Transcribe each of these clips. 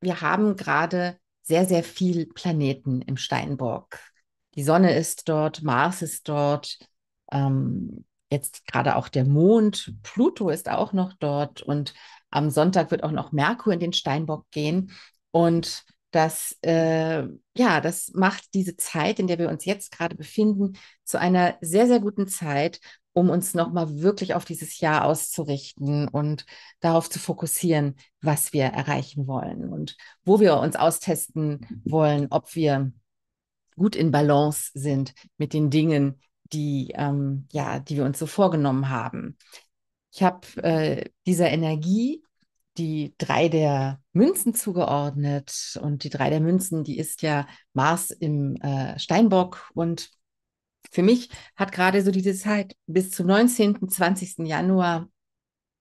wir haben gerade sehr, sehr viel Planeten im Steinbock. Die Sonne ist dort, Mars ist dort, ähm, jetzt gerade auch der Mond, Pluto ist auch noch dort und am Sonntag wird auch noch Merkur in den Steinbock gehen. Und das, äh, ja, das macht diese Zeit, in der wir uns jetzt gerade befinden, zu einer sehr, sehr guten Zeit, um uns nochmal wirklich auf dieses Jahr auszurichten und darauf zu fokussieren, was wir erreichen wollen und wo wir uns austesten wollen, ob wir gut in Balance sind mit den Dingen, die, ähm, ja, die wir uns so vorgenommen haben. Ich habe äh, dieser Energie die drei der Münzen zugeordnet und die drei der Münzen, die ist ja Mars im äh, Steinbock und für mich hat gerade so diese Zeit bis zum 19., 20. Januar,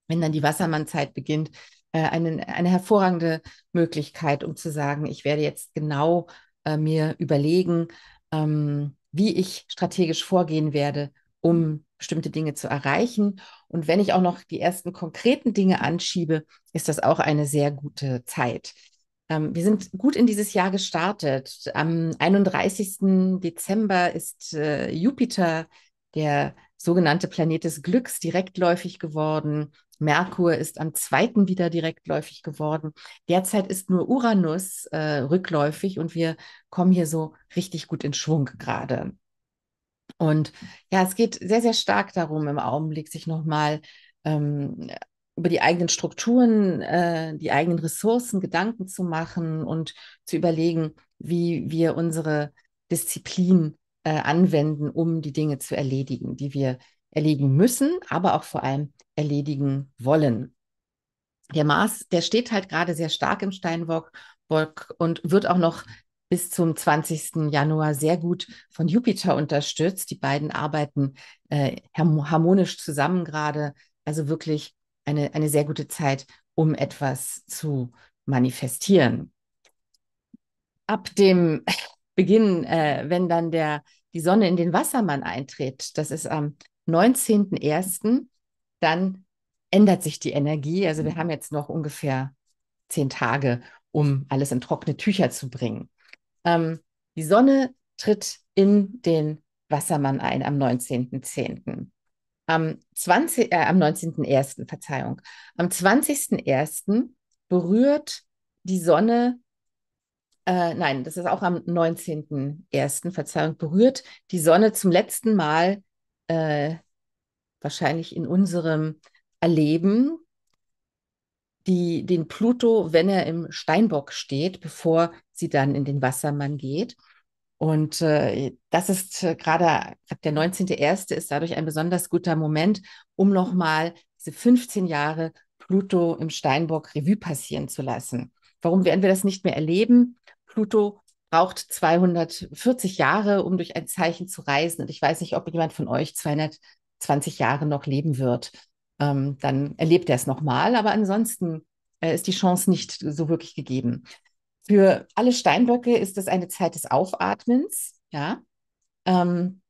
wenn dann die Wassermannzeit beginnt, äh, einen, eine hervorragende Möglichkeit, um zu sagen, ich werde jetzt genau äh, mir überlegen, ähm, wie ich strategisch vorgehen werde, um bestimmte Dinge zu erreichen. Und wenn ich auch noch die ersten konkreten Dinge anschiebe, ist das auch eine sehr gute Zeit. Ähm, wir sind gut in dieses Jahr gestartet. Am 31. Dezember ist äh, Jupiter, der sogenannte Planet des Glücks, direktläufig geworden. Merkur ist am 2. wieder direktläufig geworden. Derzeit ist nur Uranus äh, rückläufig und wir kommen hier so richtig gut in Schwung gerade. Und ja, es geht sehr, sehr stark darum, im Augenblick sich nochmal ähm, über die eigenen Strukturen, äh, die eigenen Ressourcen Gedanken zu machen und zu überlegen, wie wir unsere Disziplin äh, anwenden, um die Dinge zu erledigen, die wir erledigen müssen, aber auch vor allem erledigen wollen. Der Mars, der steht halt gerade sehr stark im Steinbock und wird auch noch bis zum 20. Januar sehr gut von Jupiter unterstützt. Die beiden arbeiten äh, harmonisch zusammen gerade, also wirklich eine, eine sehr gute Zeit, um etwas zu manifestieren. Ab dem Beginn, äh, wenn dann der, die Sonne in den Wassermann eintritt, das ist am 19.01., dann ändert sich die Energie. Also wir mhm. haben jetzt noch ungefähr zehn Tage, um alles in trockene Tücher zu bringen. Ähm, die Sonne tritt in den Wassermann ein am 19.10. Am, 20, äh, am 19.01., Verzeihung, am 20.01. berührt die Sonne, äh, nein, das ist auch am 19.01., Verzeihung, berührt die Sonne zum letzten Mal äh, wahrscheinlich in unserem Erleben die, den Pluto, wenn er im Steinbock steht, bevor sie dann in den Wassermann geht. Und äh, das ist äh, gerade der 19.01. ist dadurch ein besonders guter Moment, um nochmal diese 15 Jahre Pluto im Steinbock Revue passieren zu lassen. Warum werden wir das nicht mehr erleben? Pluto braucht 240 Jahre, um durch ein Zeichen zu reisen. Und ich weiß nicht, ob jemand von euch 220 Jahre noch leben wird. Ähm, dann erlebt er es nochmal. Aber ansonsten äh, ist die Chance nicht so wirklich gegeben. Für alle Steinböcke ist das eine Zeit des Aufatmens, ja. Ähm,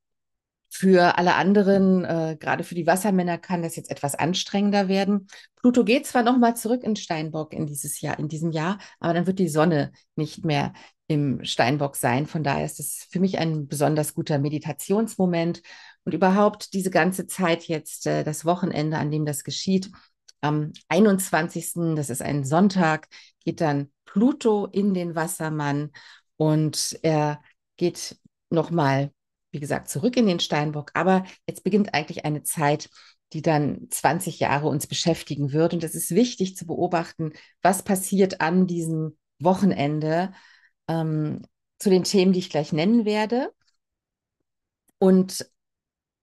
für alle anderen, äh, gerade für die Wassermänner, kann das jetzt etwas anstrengender werden. Pluto geht zwar nochmal zurück in Steinbock in dieses Jahr, in diesem Jahr, aber dann wird die Sonne nicht mehr im Steinbock sein. Von daher ist es für mich ein besonders guter Meditationsmoment. Und überhaupt diese ganze Zeit jetzt, äh, das Wochenende, an dem das geschieht, am 21. Das ist ein Sonntag, geht dann Pluto in den Wassermann und er geht nochmal, wie gesagt, zurück in den Steinbock. Aber jetzt beginnt eigentlich eine Zeit, die dann 20 Jahre uns beschäftigen wird. Und es ist wichtig zu beobachten, was passiert an diesem Wochenende ähm, zu den Themen, die ich gleich nennen werde. Und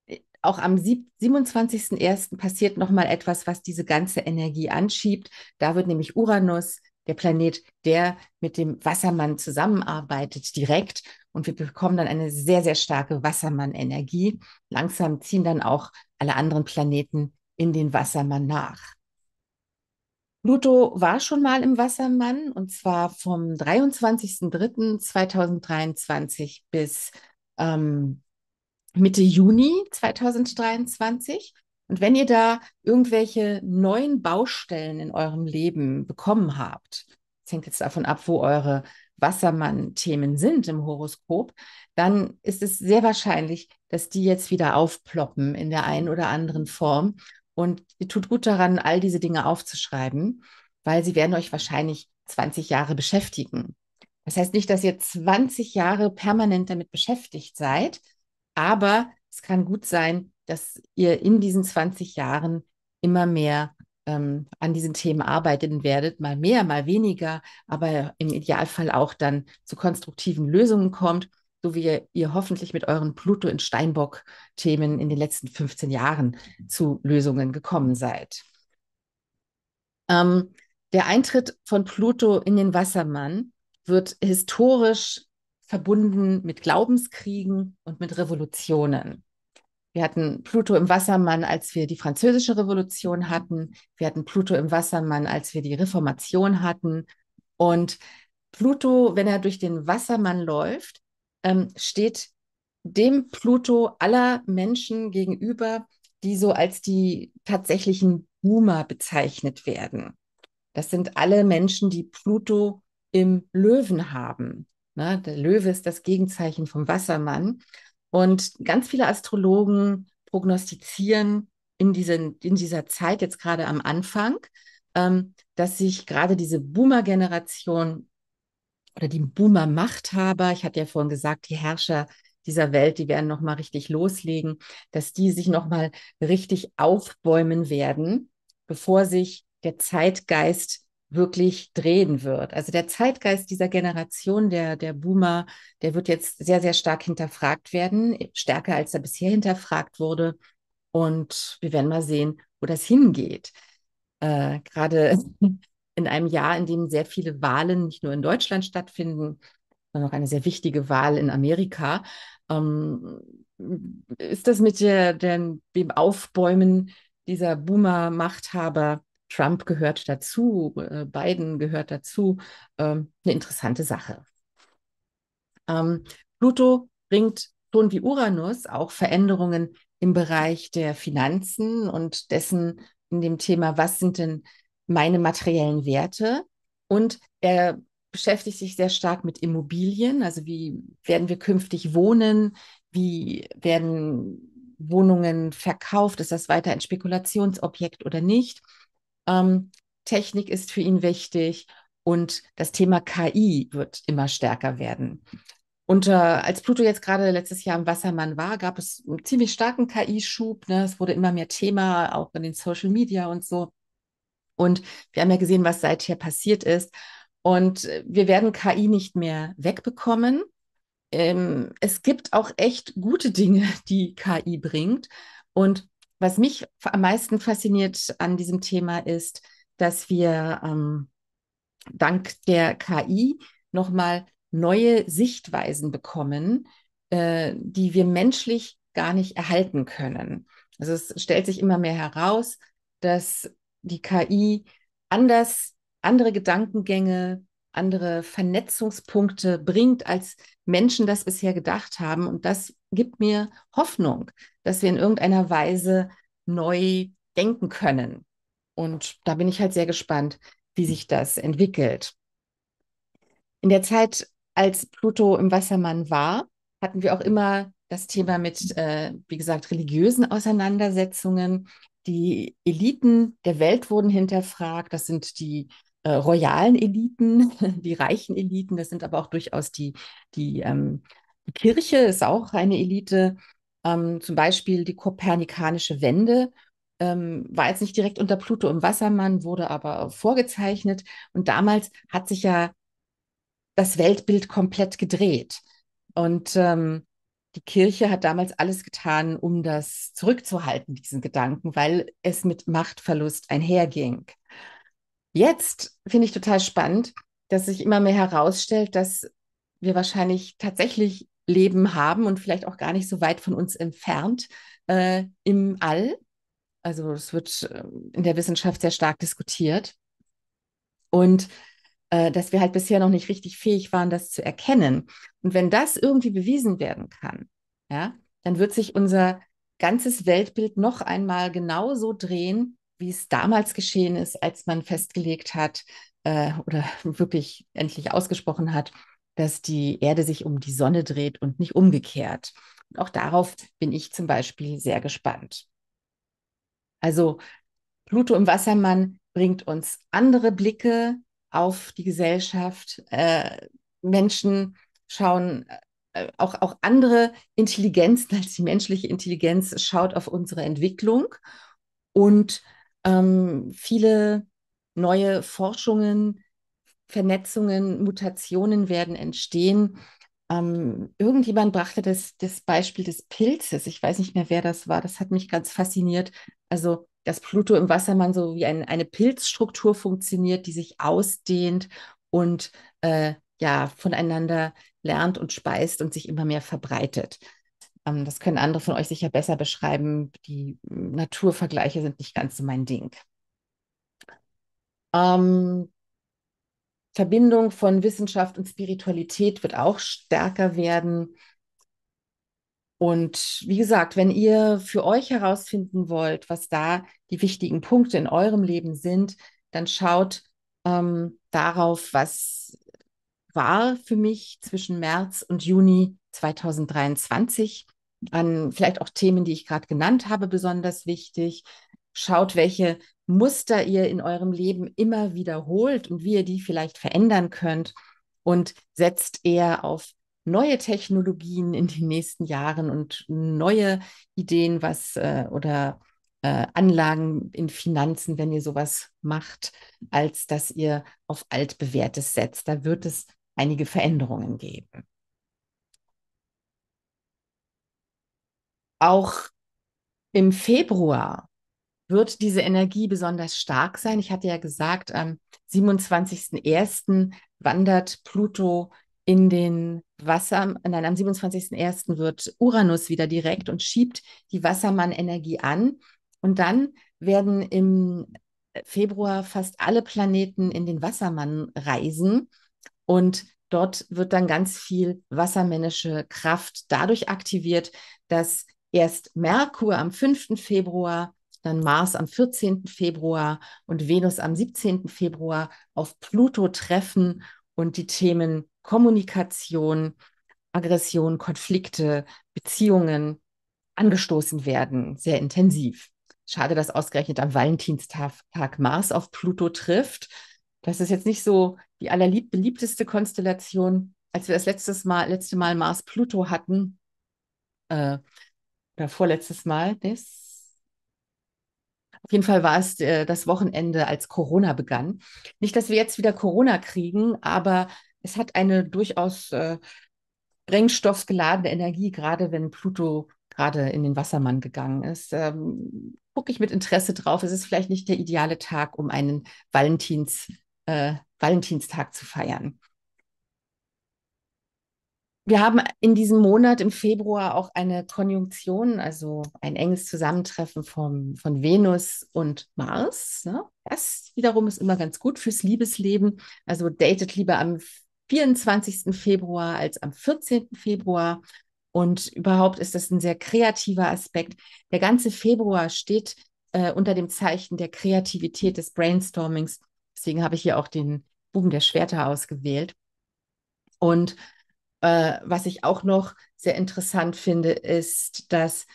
äh, auch am 27.01. passiert nochmal etwas, was diese ganze Energie anschiebt. Da wird nämlich Uranus der Planet, der mit dem Wassermann zusammenarbeitet direkt. Und wir bekommen dann eine sehr, sehr starke Wassermann-Energie. Langsam ziehen dann auch alle anderen Planeten in den Wassermann nach. Pluto war schon mal im Wassermann und zwar vom 23.03.2023 bis ähm, Mitte Juni 2023. Und wenn ihr da irgendwelche neuen Baustellen in eurem Leben bekommen habt, das hängt jetzt davon ab, wo eure Wassermann-Themen sind im Horoskop, dann ist es sehr wahrscheinlich, dass die jetzt wieder aufploppen in der einen oder anderen Form. Und ihr tut gut daran, all diese Dinge aufzuschreiben, weil sie werden euch wahrscheinlich 20 Jahre beschäftigen. Das heißt nicht, dass ihr 20 Jahre permanent damit beschäftigt seid, aber es kann gut sein, dass ihr in diesen 20 Jahren immer mehr ähm, an diesen Themen arbeiten werdet, mal mehr, mal weniger, aber im Idealfall auch dann zu konstruktiven Lösungen kommt, so wie ihr, ihr hoffentlich mit euren Pluto- in Steinbock-Themen in den letzten 15 Jahren zu Lösungen gekommen seid. Ähm, der Eintritt von Pluto in den Wassermann wird historisch verbunden mit Glaubenskriegen und mit Revolutionen. Wir hatten Pluto im Wassermann, als wir die Französische Revolution hatten. Wir hatten Pluto im Wassermann, als wir die Reformation hatten. Und Pluto, wenn er durch den Wassermann läuft, ähm, steht dem Pluto aller Menschen gegenüber, die so als die tatsächlichen Boomer bezeichnet werden. Das sind alle Menschen, die Pluto im Löwen haben. Ne? Der Löwe ist das Gegenzeichen vom Wassermann. Und ganz viele Astrologen prognostizieren in, diesen, in dieser Zeit, jetzt gerade am Anfang, ähm, dass sich gerade diese Boomer-Generation oder die Boomer-Machthaber, ich hatte ja vorhin gesagt, die Herrscher dieser Welt, die werden nochmal richtig loslegen, dass die sich nochmal richtig aufbäumen werden, bevor sich der Zeitgeist wirklich drehen wird. Also der Zeitgeist dieser Generation, der, der Boomer, der wird jetzt sehr, sehr stark hinterfragt werden, stärker als er bisher hinterfragt wurde. Und wir werden mal sehen, wo das hingeht. Äh, Gerade in einem Jahr, in dem sehr viele Wahlen nicht nur in Deutschland stattfinden, sondern auch eine sehr wichtige Wahl in Amerika, ähm, ist das mit der, dem Aufbäumen dieser Boomer-Machthaber Trump gehört dazu, äh, Biden gehört dazu, ähm, eine interessante Sache. Ähm, Pluto bringt schon wie Uranus auch Veränderungen im Bereich der Finanzen und dessen in dem Thema, was sind denn meine materiellen Werte? Und er beschäftigt sich sehr stark mit Immobilien, also wie werden wir künftig wohnen, wie werden Wohnungen verkauft, ist das weiter ein Spekulationsobjekt oder nicht? Ähm, Technik ist für ihn wichtig und das Thema KI wird immer stärker werden. Und äh, als Pluto jetzt gerade letztes Jahr im Wassermann war, gab es einen ziemlich starken KI-Schub. Ne? Es wurde immer mehr Thema, auch in den Social Media und so. Und wir haben ja gesehen, was seither passiert ist. Und äh, wir werden KI nicht mehr wegbekommen. Ähm, es gibt auch echt gute Dinge, die KI bringt. Und was mich am meisten fasziniert an diesem Thema ist, dass wir ähm, dank der KI nochmal neue Sichtweisen bekommen, äh, die wir menschlich gar nicht erhalten können. Also es stellt sich immer mehr heraus, dass die KI anders, andere Gedankengänge, andere Vernetzungspunkte bringt, als Menschen das bisher gedacht haben. Und das gibt mir Hoffnung, dass wir in irgendeiner Weise neu denken können. Und da bin ich halt sehr gespannt, wie sich das entwickelt. In der Zeit, als Pluto im Wassermann war, hatten wir auch immer das Thema mit, äh, wie gesagt, religiösen Auseinandersetzungen. Die Eliten der Welt wurden hinterfragt. Das sind die äh, royalen Eliten, die reichen Eliten. Das sind aber auch durchaus die, die, ähm, die Kirche ist auch eine Elite. Ähm, zum Beispiel die kopernikanische Wende ähm, war jetzt nicht direkt unter Pluto im Wassermann, wurde aber vorgezeichnet. Und damals hat sich ja das Weltbild komplett gedreht. Und ähm, die Kirche hat damals alles getan, um das zurückzuhalten, diesen Gedanken, weil es mit Machtverlust einherging. Jetzt finde ich total spannend, dass sich immer mehr herausstellt, dass wir wahrscheinlich tatsächlich Leben haben und vielleicht auch gar nicht so weit von uns entfernt äh, im All. Also es wird ähm, in der Wissenschaft sehr stark diskutiert. Und äh, dass wir halt bisher noch nicht richtig fähig waren, das zu erkennen. Und wenn das irgendwie bewiesen werden kann, ja, dann wird sich unser ganzes Weltbild noch einmal genauso drehen, wie es damals geschehen ist, als man festgelegt hat äh, oder wirklich endlich ausgesprochen hat, dass die Erde sich um die Sonne dreht und nicht umgekehrt. Auch darauf bin ich zum Beispiel sehr gespannt. Also Pluto im Wassermann bringt uns andere Blicke auf die Gesellschaft. Äh, Menschen schauen, äh, auch, auch andere Intelligenzen als die menschliche Intelligenz schaut auf unsere Entwicklung. Und ähm, viele neue Forschungen Vernetzungen, Mutationen werden entstehen. Ähm, irgendjemand brachte das, das Beispiel des Pilzes. Ich weiß nicht mehr, wer das war. Das hat mich ganz fasziniert. Also, dass Pluto im Wassermann so wie ein, eine Pilzstruktur funktioniert, die sich ausdehnt und äh, ja, voneinander lernt und speist und sich immer mehr verbreitet. Ähm, das können andere von euch sicher besser beschreiben. Die hm, Naturvergleiche sind nicht ganz so mein Ding. Ähm, Verbindung von Wissenschaft und Spiritualität wird auch stärker werden. Und wie gesagt, wenn ihr für euch herausfinden wollt, was da die wichtigen Punkte in eurem Leben sind, dann schaut ähm, darauf, was war für mich zwischen März und Juni 2023 an vielleicht auch Themen, die ich gerade genannt habe, besonders wichtig schaut, welche Muster ihr in eurem Leben immer wiederholt und wie ihr die vielleicht verändern könnt und setzt eher auf neue Technologien in den nächsten Jahren und neue Ideen, was äh, oder äh, Anlagen in Finanzen, wenn ihr sowas macht, als dass ihr auf altbewährtes setzt. Da wird es einige Veränderungen geben. Auch im Februar wird diese Energie besonders stark sein. Ich hatte ja gesagt, am 27.01. wandert Pluto in den Wasser, nein, am 27.01. wird Uranus wieder direkt und schiebt die Wassermann-Energie an. Und dann werden im Februar fast alle Planeten in den Wassermann reisen. Und dort wird dann ganz viel wassermännische Kraft dadurch aktiviert, dass erst Merkur am 5. Februar dann Mars am 14. Februar und Venus am 17. Februar auf Pluto treffen und die Themen Kommunikation, Aggression, Konflikte, Beziehungen angestoßen werden, sehr intensiv. Schade, dass ausgerechnet am Valentinstag Mars auf Pluto trifft. Das ist jetzt nicht so die allerbeliebteste Konstellation. Als wir das letztes Mal, letzte Mal Mars-Pluto hatten, äh, oder vorletztes Mal, das auf jeden Fall war es äh, das Wochenende, als Corona begann. Nicht, dass wir jetzt wieder Corona kriegen, aber es hat eine durchaus äh, brennstoffgeladene Energie, gerade wenn Pluto gerade in den Wassermann gegangen ist. Ähm, Gucke ich mit Interesse drauf. Es ist vielleicht nicht der ideale Tag, um einen Valentins, äh, Valentinstag zu feiern wir haben in diesem Monat im Februar auch eine Konjunktion, also ein enges Zusammentreffen vom, von Venus und Mars. Ne? Das wiederum ist immer ganz gut fürs Liebesleben. Also datet lieber am 24. Februar als am 14. Februar. Und überhaupt ist das ein sehr kreativer Aspekt. Der ganze Februar steht äh, unter dem Zeichen der Kreativität des Brainstormings. Deswegen habe ich hier auch den Buben der Schwerter ausgewählt. Und äh, was ich auch noch sehr interessant finde, ist, dass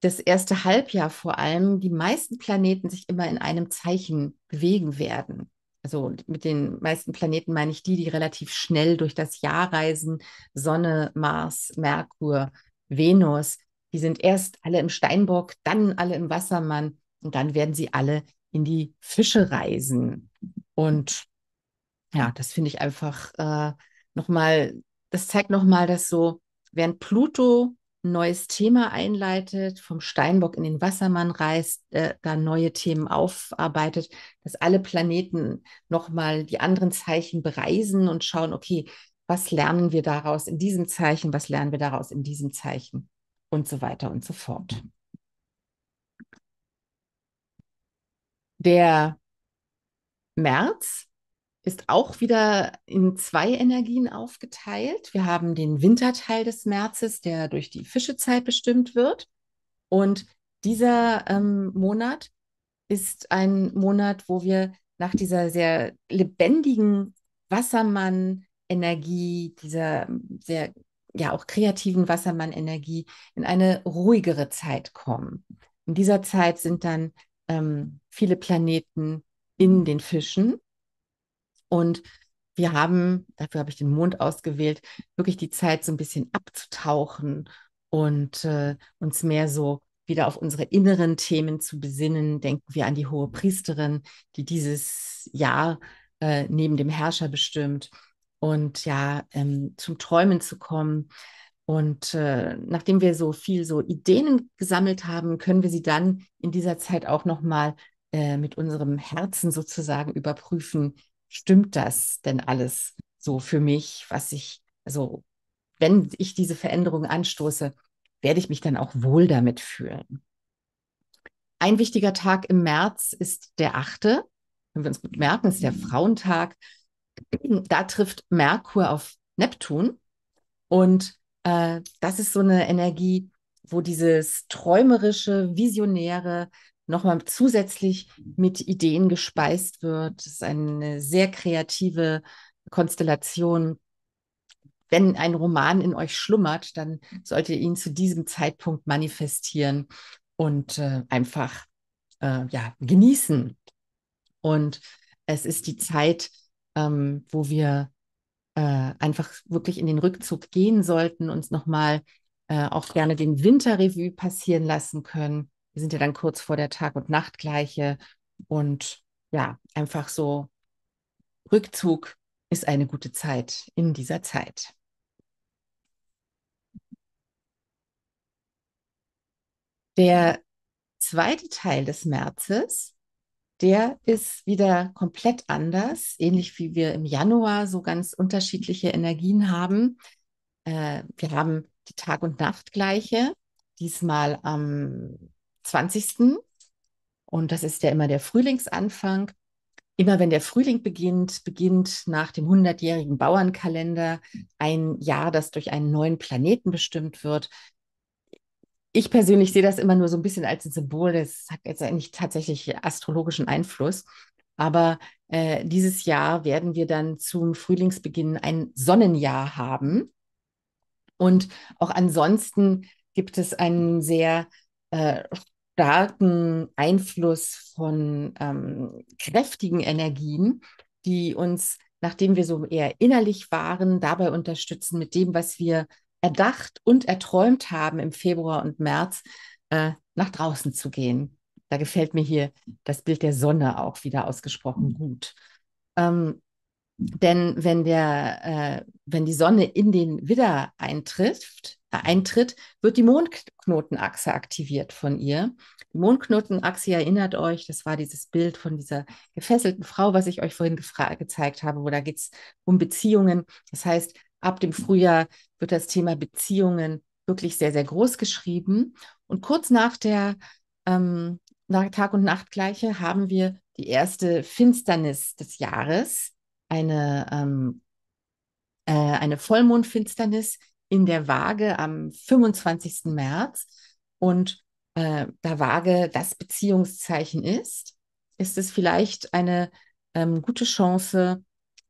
das erste Halbjahr vor allem die meisten Planeten sich immer in einem Zeichen bewegen werden. Also mit den meisten Planeten meine ich die, die relativ schnell durch das Jahr reisen. Sonne, Mars, Merkur, Venus. Die sind erst alle im Steinbock, dann alle im Wassermann und dann werden sie alle in die Fische reisen. Und ja, das finde ich einfach äh, nochmal, das zeigt nochmal, dass so, während Pluto ein neues Thema einleitet, vom Steinbock in den Wassermann reist, äh, da neue Themen aufarbeitet, dass alle Planeten nochmal die anderen Zeichen bereisen und schauen, okay, was lernen wir daraus in diesem Zeichen, was lernen wir daraus in diesem Zeichen und so weiter und so fort. Der März ist auch wieder in zwei Energien aufgeteilt. Wir haben den Winterteil des Märzes, der durch die Fischezeit bestimmt wird. Und dieser ähm, Monat ist ein Monat, wo wir nach dieser sehr lebendigen Wassermann-Energie, dieser sehr ja auch kreativen Wassermann-Energie in eine ruhigere Zeit kommen. In dieser Zeit sind dann ähm, viele Planeten in den Fischen und wir haben, dafür habe ich den Mond ausgewählt, wirklich die Zeit, so ein bisschen abzutauchen und äh, uns mehr so wieder auf unsere inneren Themen zu besinnen. Denken wir an die hohe Priesterin, die dieses Jahr äh, neben dem Herrscher bestimmt und ja, ähm, zum Träumen zu kommen. Und äh, nachdem wir so viel so Ideen gesammelt haben, können wir sie dann in dieser Zeit auch nochmal äh, mit unserem Herzen sozusagen überprüfen, stimmt das denn alles so für mich, was ich, also wenn ich diese Veränderung anstoße, werde ich mich dann auch wohl damit fühlen. Ein wichtiger Tag im März ist der 8. Wenn wir uns gut merken, ist der mhm. Frauentag. Da trifft Merkur auf Neptun. Und äh, das ist so eine Energie, wo dieses träumerische, visionäre, nochmal zusätzlich mit Ideen gespeist wird. Das ist eine sehr kreative Konstellation. Wenn ein Roman in euch schlummert, dann solltet ihr ihn zu diesem Zeitpunkt manifestieren und äh, einfach äh, ja, genießen. Und es ist die Zeit, ähm, wo wir äh, einfach wirklich in den Rückzug gehen sollten, uns nochmal äh, auch gerne den Winterrevue passieren lassen können wir sind ja dann kurz vor der Tag- und Nachtgleiche und ja, einfach so Rückzug ist eine gute Zeit in dieser Zeit. Der zweite Teil des Märzes, der ist wieder komplett anders, ähnlich wie wir im Januar so ganz unterschiedliche Energien haben. Äh, wir haben die Tag- und Nachtgleiche, diesmal am 20. Und das ist ja immer der Frühlingsanfang. Immer wenn der Frühling beginnt, beginnt nach dem 100-jährigen Bauernkalender ein Jahr, das durch einen neuen Planeten bestimmt wird. Ich persönlich sehe das immer nur so ein bisschen als ein Symbol, das hat jetzt eigentlich tatsächlich astrologischen Einfluss. Aber äh, dieses Jahr werden wir dann zum Frühlingsbeginn ein Sonnenjahr haben. Und auch ansonsten gibt es einen sehr äh, starken Einfluss von ähm, kräftigen Energien, die uns, nachdem wir so eher innerlich waren, dabei unterstützen, mit dem, was wir erdacht und erträumt haben im Februar und März, äh, nach draußen zu gehen. Da gefällt mir hier das Bild der Sonne auch wieder ausgesprochen gut. Ähm, denn wenn, der, äh, wenn die Sonne in den Widder eintrifft, äh, eintritt, wird die Mondknotenachse aktiviert von ihr. Die Mondknotenachse erinnert euch, das war dieses Bild von dieser gefesselten Frau, was ich euch vorhin gezeigt habe, wo da geht es um Beziehungen. Das heißt, ab dem Frühjahr wird das Thema Beziehungen wirklich sehr, sehr groß geschrieben. Und kurz nach der ähm, nach Tag- und Nachtgleiche haben wir die erste Finsternis des Jahres eine, ähm, äh, eine Vollmondfinsternis in der Waage am 25. März. Und äh, da Waage das Beziehungszeichen ist, ist es vielleicht eine ähm, gute Chance,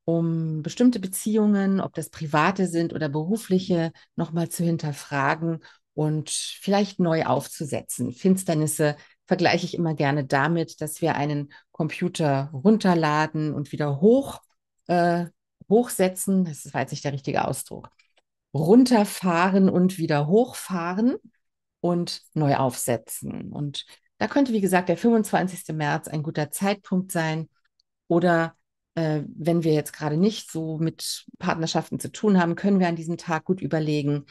um bestimmte Beziehungen, ob das private sind oder berufliche, nochmal zu hinterfragen und vielleicht neu aufzusetzen. Finsternisse vergleiche ich immer gerne damit, dass wir einen Computer runterladen und wieder hoch äh, hochsetzen, das war jetzt nicht der richtige Ausdruck, runterfahren und wieder hochfahren und neu aufsetzen. Und da könnte, wie gesagt, der 25. März ein guter Zeitpunkt sein. Oder äh, wenn wir jetzt gerade nicht so mit Partnerschaften zu tun haben, können wir an diesem Tag gut überlegen,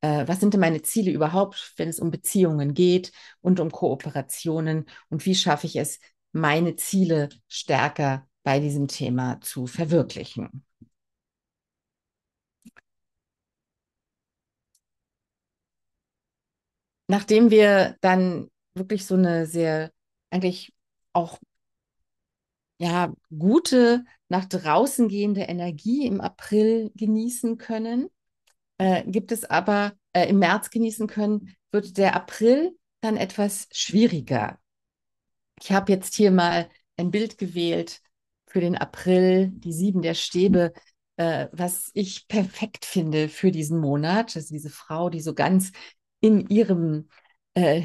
äh, was sind denn meine Ziele überhaupt, wenn es um Beziehungen geht und um Kooperationen und wie schaffe ich es, meine Ziele stärker bei diesem Thema zu verwirklichen. Nachdem wir dann wirklich so eine sehr, eigentlich auch ja, gute, nach draußen gehende Energie im April genießen können. Äh, gibt es aber äh, im März genießen können, wird der April dann etwas schwieriger. Ich habe jetzt hier mal ein Bild gewählt für den April, die sieben der Stäbe, äh, was ich perfekt finde für diesen Monat. Also diese Frau, die so ganz in ihrem, äh,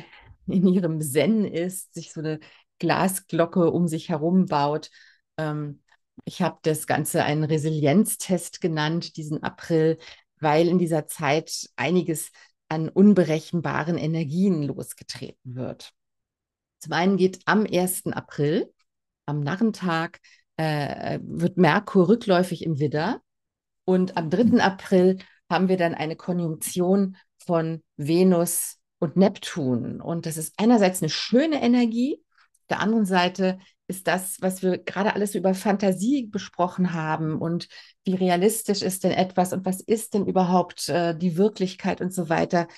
in ihrem Zen ist, sich so eine Glasglocke um sich herum baut. Ähm, ich habe das Ganze einen Resilienztest genannt, diesen April, weil in dieser Zeit einiges an unberechenbaren Energien losgetreten wird. Zum einen geht am 1. April, am Narrentag, äh, wird Merkur rückläufig im Widder. Und am 3. Mhm. April haben wir dann eine Konjunktion von Venus und Neptun. Und das ist einerseits eine schöne Energie, auf der anderen Seite ist das, was wir gerade alles über Fantasie besprochen haben und wie realistisch ist denn etwas und was ist denn überhaupt äh, die Wirklichkeit und so weiter.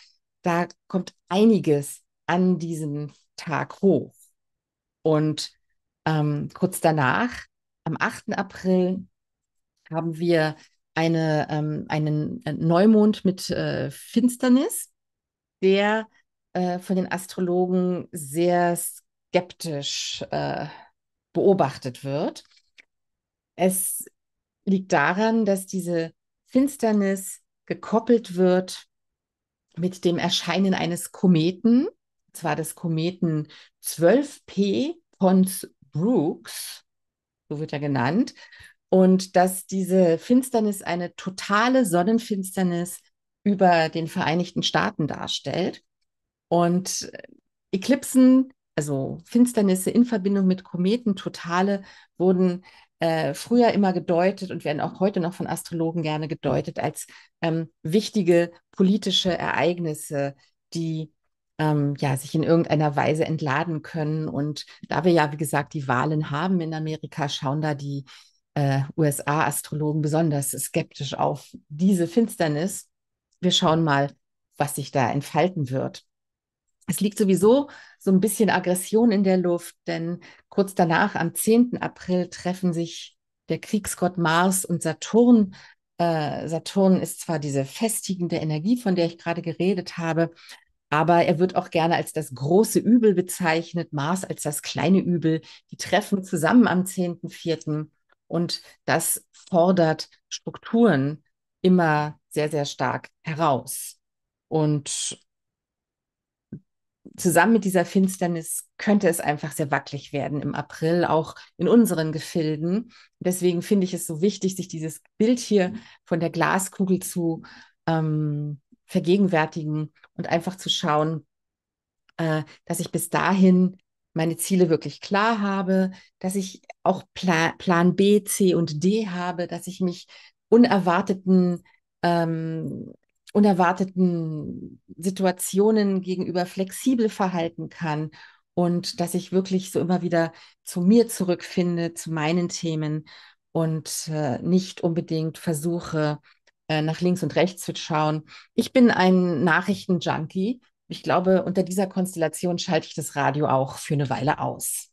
Da kommt einiges an diesem Tag hoch. Und ähm, kurz danach am 8. April haben wir eine, ähm, einen äh, Neumond mit äh, Finsternis, der äh, von den Astrologen sehr skeptisch äh, beobachtet wird. Es liegt daran, dass diese Finsternis gekoppelt wird mit dem Erscheinen eines Kometen, zwar des Kometen 12P Pons Brooks so wird er genannt, und dass diese Finsternis eine totale Sonnenfinsternis über den Vereinigten Staaten darstellt. Und äh, Eklipsen, also Finsternisse in Verbindung mit Kometen, Totale, wurden äh, früher immer gedeutet und werden auch heute noch von Astrologen gerne gedeutet als ähm, wichtige politische Ereignisse, die ähm, ja, sich in irgendeiner Weise entladen können. Und da wir ja, wie gesagt, die Wahlen haben in Amerika, schauen da die äh, USA-Astrologen besonders skeptisch auf diese Finsternis. Wir schauen mal, was sich da entfalten wird. Es liegt sowieso so ein bisschen Aggression in der Luft, denn kurz danach, am 10. April, treffen sich der Kriegsgott Mars und Saturn. Äh, Saturn ist zwar diese festigende Energie, von der ich gerade geredet habe, aber er wird auch gerne als das große Übel bezeichnet, Mars als das kleine Übel. Die treffen zusammen am 10.04. und das fordert Strukturen immer sehr, sehr stark heraus. Und zusammen mit dieser Finsternis könnte es einfach sehr wackelig werden im April, auch in unseren Gefilden. Deswegen finde ich es so wichtig, sich dieses Bild hier von der Glaskugel zu ähm, vergegenwärtigen und einfach zu schauen, äh, dass ich bis dahin meine Ziele wirklich klar habe, dass ich auch Plan, B, C und D habe, dass ich mich unerwarteten, ähm, unerwarteten Situationen gegenüber flexibel verhalten kann und dass ich wirklich so immer wieder zu mir zurückfinde, zu meinen Themen und äh, nicht unbedingt versuche, äh, nach links und rechts schauen. Ich bin ein Nachrichtenjunkie. Ich glaube, unter dieser Konstellation schalte ich das Radio auch für eine Weile aus.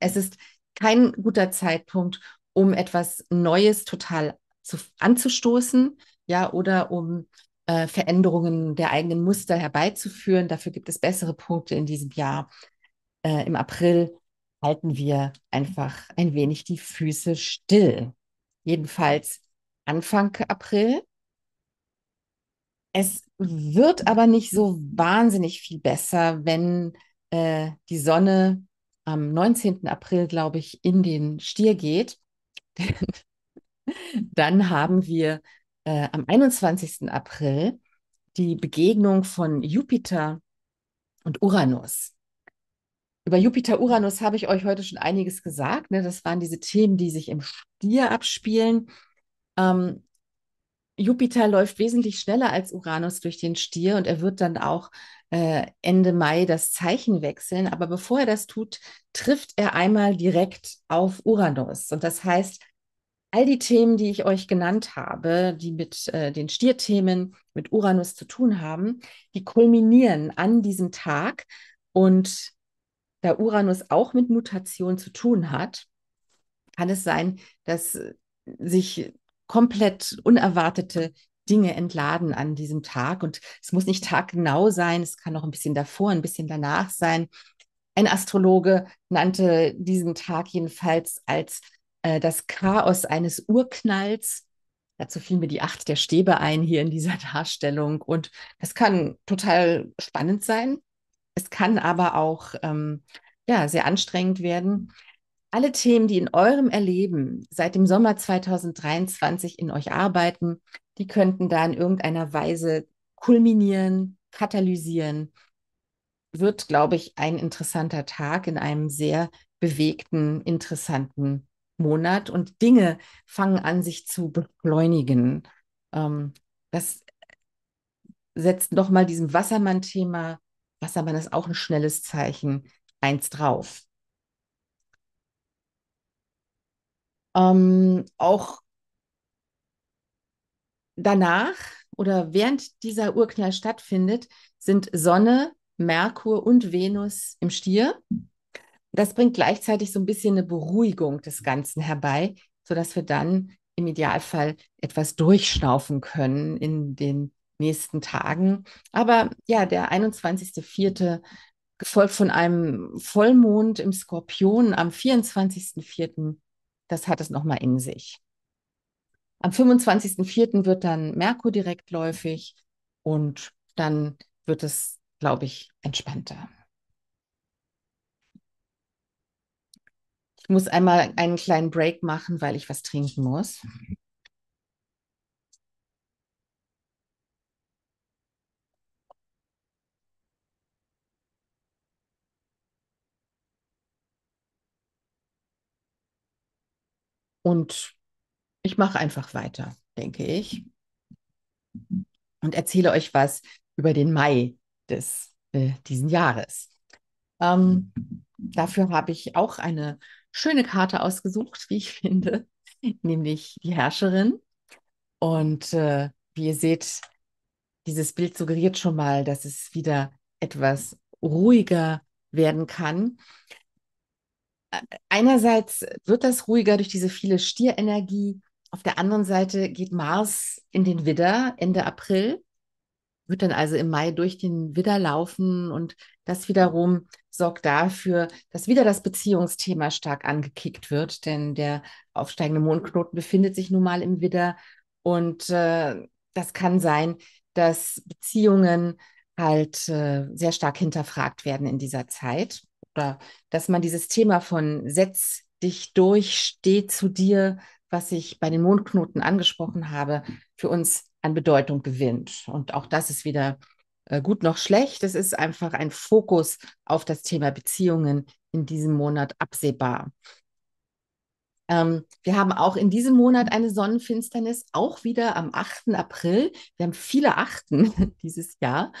Es ist kein guter Zeitpunkt, um etwas Neues total zu, anzustoßen, ja, oder um äh, Veränderungen der eigenen Muster herbeizuführen. Dafür gibt es bessere Punkte in diesem Jahr. Äh, Im April halten wir einfach ein wenig die Füße still. Jedenfalls Anfang April. Es wird aber nicht so wahnsinnig viel besser, wenn äh, die Sonne am 19. April, glaube ich, in den Stier geht. Dann haben wir äh, am 21. April die Begegnung von Jupiter und Uranus. Über Jupiter, Uranus habe ich euch heute schon einiges gesagt. Ne? Das waren diese Themen, die sich im Stier abspielen. Ähm, Jupiter läuft wesentlich schneller als Uranus durch den Stier und er wird dann auch äh, Ende Mai das Zeichen wechseln. Aber bevor er das tut, trifft er einmal direkt auf Uranus. Und das heißt, all die Themen, die ich euch genannt habe, die mit äh, den Stierthemen, mit Uranus zu tun haben, die kulminieren an diesem Tag. Und da Uranus auch mit Mutation zu tun hat, kann es sein, dass sich komplett unerwartete Dinge entladen an diesem Tag. Und es muss nicht taggenau sein, es kann auch ein bisschen davor, ein bisschen danach sein. Ein Astrologe nannte diesen Tag jedenfalls als äh, das Chaos eines Urknalls. Dazu fielen mir die Acht der Stäbe ein hier in dieser Darstellung. Und das kann total spannend sein. Es kann aber auch ähm, ja, sehr anstrengend werden alle Themen, die in eurem Erleben seit dem Sommer 2023 in euch arbeiten, die könnten da in irgendeiner Weise kulminieren, katalysieren. Wird, glaube ich, ein interessanter Tag in einem sehr bewegten, interessanten Monat und Dinge fangen an, sich zu beschleunigen. Ähm, das setzt nochmal diesem Wassermann-Thema, Wassermann ist auch ein schnelles Zeichen, eins drauf. Ähm, auch danach oder während dieser Urknall stattfindet, sind Sonne, Merkur und Venus im Stier. Das bringt gleichzeitig so ein bisschen eine Beruhigung des Ganzen herbei, sodass wir dann im Idealfall etwas durchschnaufen können in den nächsten Tagen. Aber ja, der 21.04. gefolgt von einem Vollmond im Skorpion am 24.04 das hat es nochmal in sich. Am 25.04. wird dann Merkur direktläufig und dann wird es, glaube ich, entspannter. Ich muss einmal einen kleinen Break machen, weil ich was trinken muss. Und ich mache einfach weiter, denke ich. Und erzähle euch was über den Mai des äh, diesen Jahres. Ähm, dafür habe ich auch eine schöne Karte ausgesucht, wie ich finde, nämlich die Herrscherin. Und äh, wie ihr seht, dieses Bild suggeriert schon mal, dass es wieder etwas ruhiger werden kann einerseits wird das ruhiger durch diese viele Stierenergie. Auf der anderen Seite geht Mars in den Widder Ende April, wird dann also im Mai durch den Widder laufen und das wiederum sorgt dafür, dass wieder das Beziehungsthema stark angekickt wird, denn der aufsteigende Mondknoten befindet sich nun mal im Widder und äh, das kann sein, dass Beziehungen halt äh, sehr stark hinterfragt werden in dieser Zeit oder dass man dieses Thema von setz dich durch, steh zu dir, was ich bei den Mondknoten angesprochen habe, für uns an Bedeutung gewinnt. Und auch das ist wieder äh, gut noch schlecht. Es ist einfach ein Fokus auf das Thema Beziehungen in diesem Monat absehbar. Ähm, wir haben auch in diesem Monat eine Sonnenfinsternis, auch wieder am 8. April. Wir haben viele Achten dieses Jahr.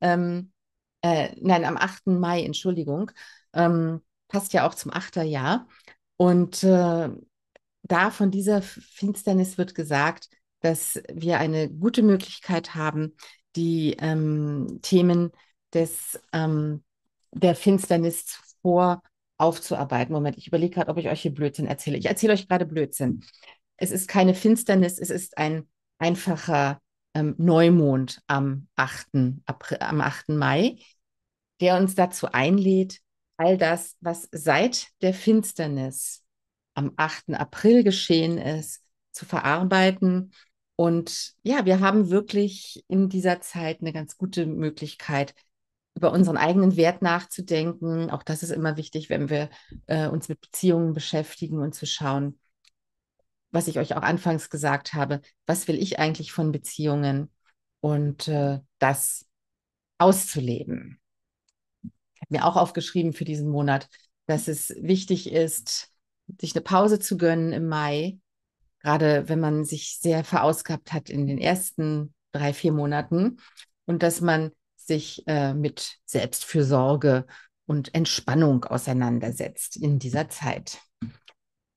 Ähm, äh, nein, am 8. Mai, Entschuldigung, ähm, passt ja auch zum 8. Jahr. Und äh, da von dieser Finsternis wird gesagt, dass wir eine gute Möglichkeit haben, die ähm, Themen des, ähm, der Finsternis vor aufzuarbeiten. Moment, ich überlege gerade, ob ich euch hier Blödsinn erzähle. Ich erzähle euch gerade Blödsinn. Es ist keine Finsternis, es ist ein einfacher ähm, Neumond am 8. April, am 8. Mai, der uns dazu einlädt, all das, was seit der Finsternis am 8. April geschehen ist, zu verarbeiten. Und ja, wir haben wirklich in dieser Zeit eine ganz gute Möglichkeit, über unseren eigenen Wert nachzudenken. Auch das ist immer wichtig, wenn wir äh, uns mit Beziehungen beschäftigen und zu schauen, was ich euch auch anfangs gesagt habe, was will ich eigentlich von Beziehungen und äh, das auszuleben mir auch aufgeschrieben für diesen Monat, dass es wichtig ist, sich eine Pause zu gönnen im Mai, gerade wenn man sich sehr verausgabt hat in den ersten drei, vier Monaten und dass man sich äh, mit Selbstfürsorge und Entspannung auseinandersetzt in dieser Zeit.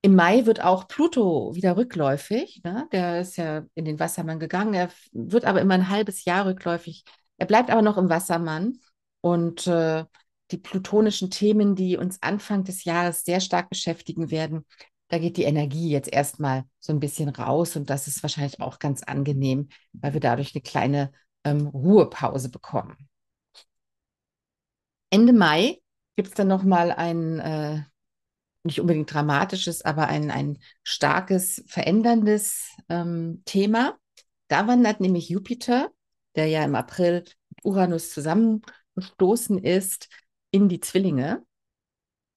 Im Mai wird auch Pluto wieder rückläufig. Ne? Der ist ja in den Wassermann gegangen. Er wird aber immer ein halbes Jahr rückläufig. Er bleibt aber noch im Wassermann. Und äh, die plutonischen Themen, die uns Anfang des Jahres sehr stark beschäftigen werden, da geht die Energie jetzt erstmal so ein bisschen raus und das ist wahrscheinlich auch ganz angenehm, weil wir dadurch eine kleine ähm, Ruhepause bekommen. Ende Mai gibt es dann nochmal ein, äh, nicht unbedingt dramatisches, aber ein, ein starkes, veränderndes ähm, Thema. Da wandert nämlich Jupiter, der ja im April mit Uranus zusammengestoßen ist, in die Zwillinge.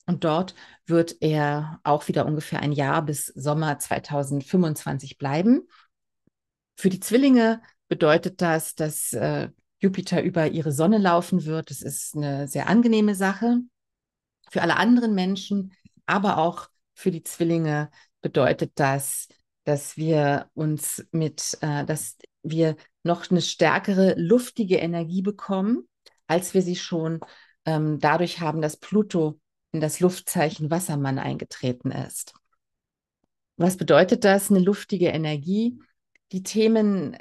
Und dort wird er auch wieder ungefähr ein Jahr bis Sommer 2025 bleiben. Für die Zwillinge bedeutet das, dass äh, Jupiter über ihre Sonne laufen wird. Das ist eine sehr angenehme Sache. Für alle anderen Menschen, aber auch für die Zwillinge bedeutet das, dass wir uns mit, äh, dass wir noch eine stärkere luftige Energie bekommen, als wir sie schon ähm, dadurch haben, dass Pluto in das Luftzeichen Wassermann eingetreten ist. Was bedeutet das? Eine luftige Energie. Die Themen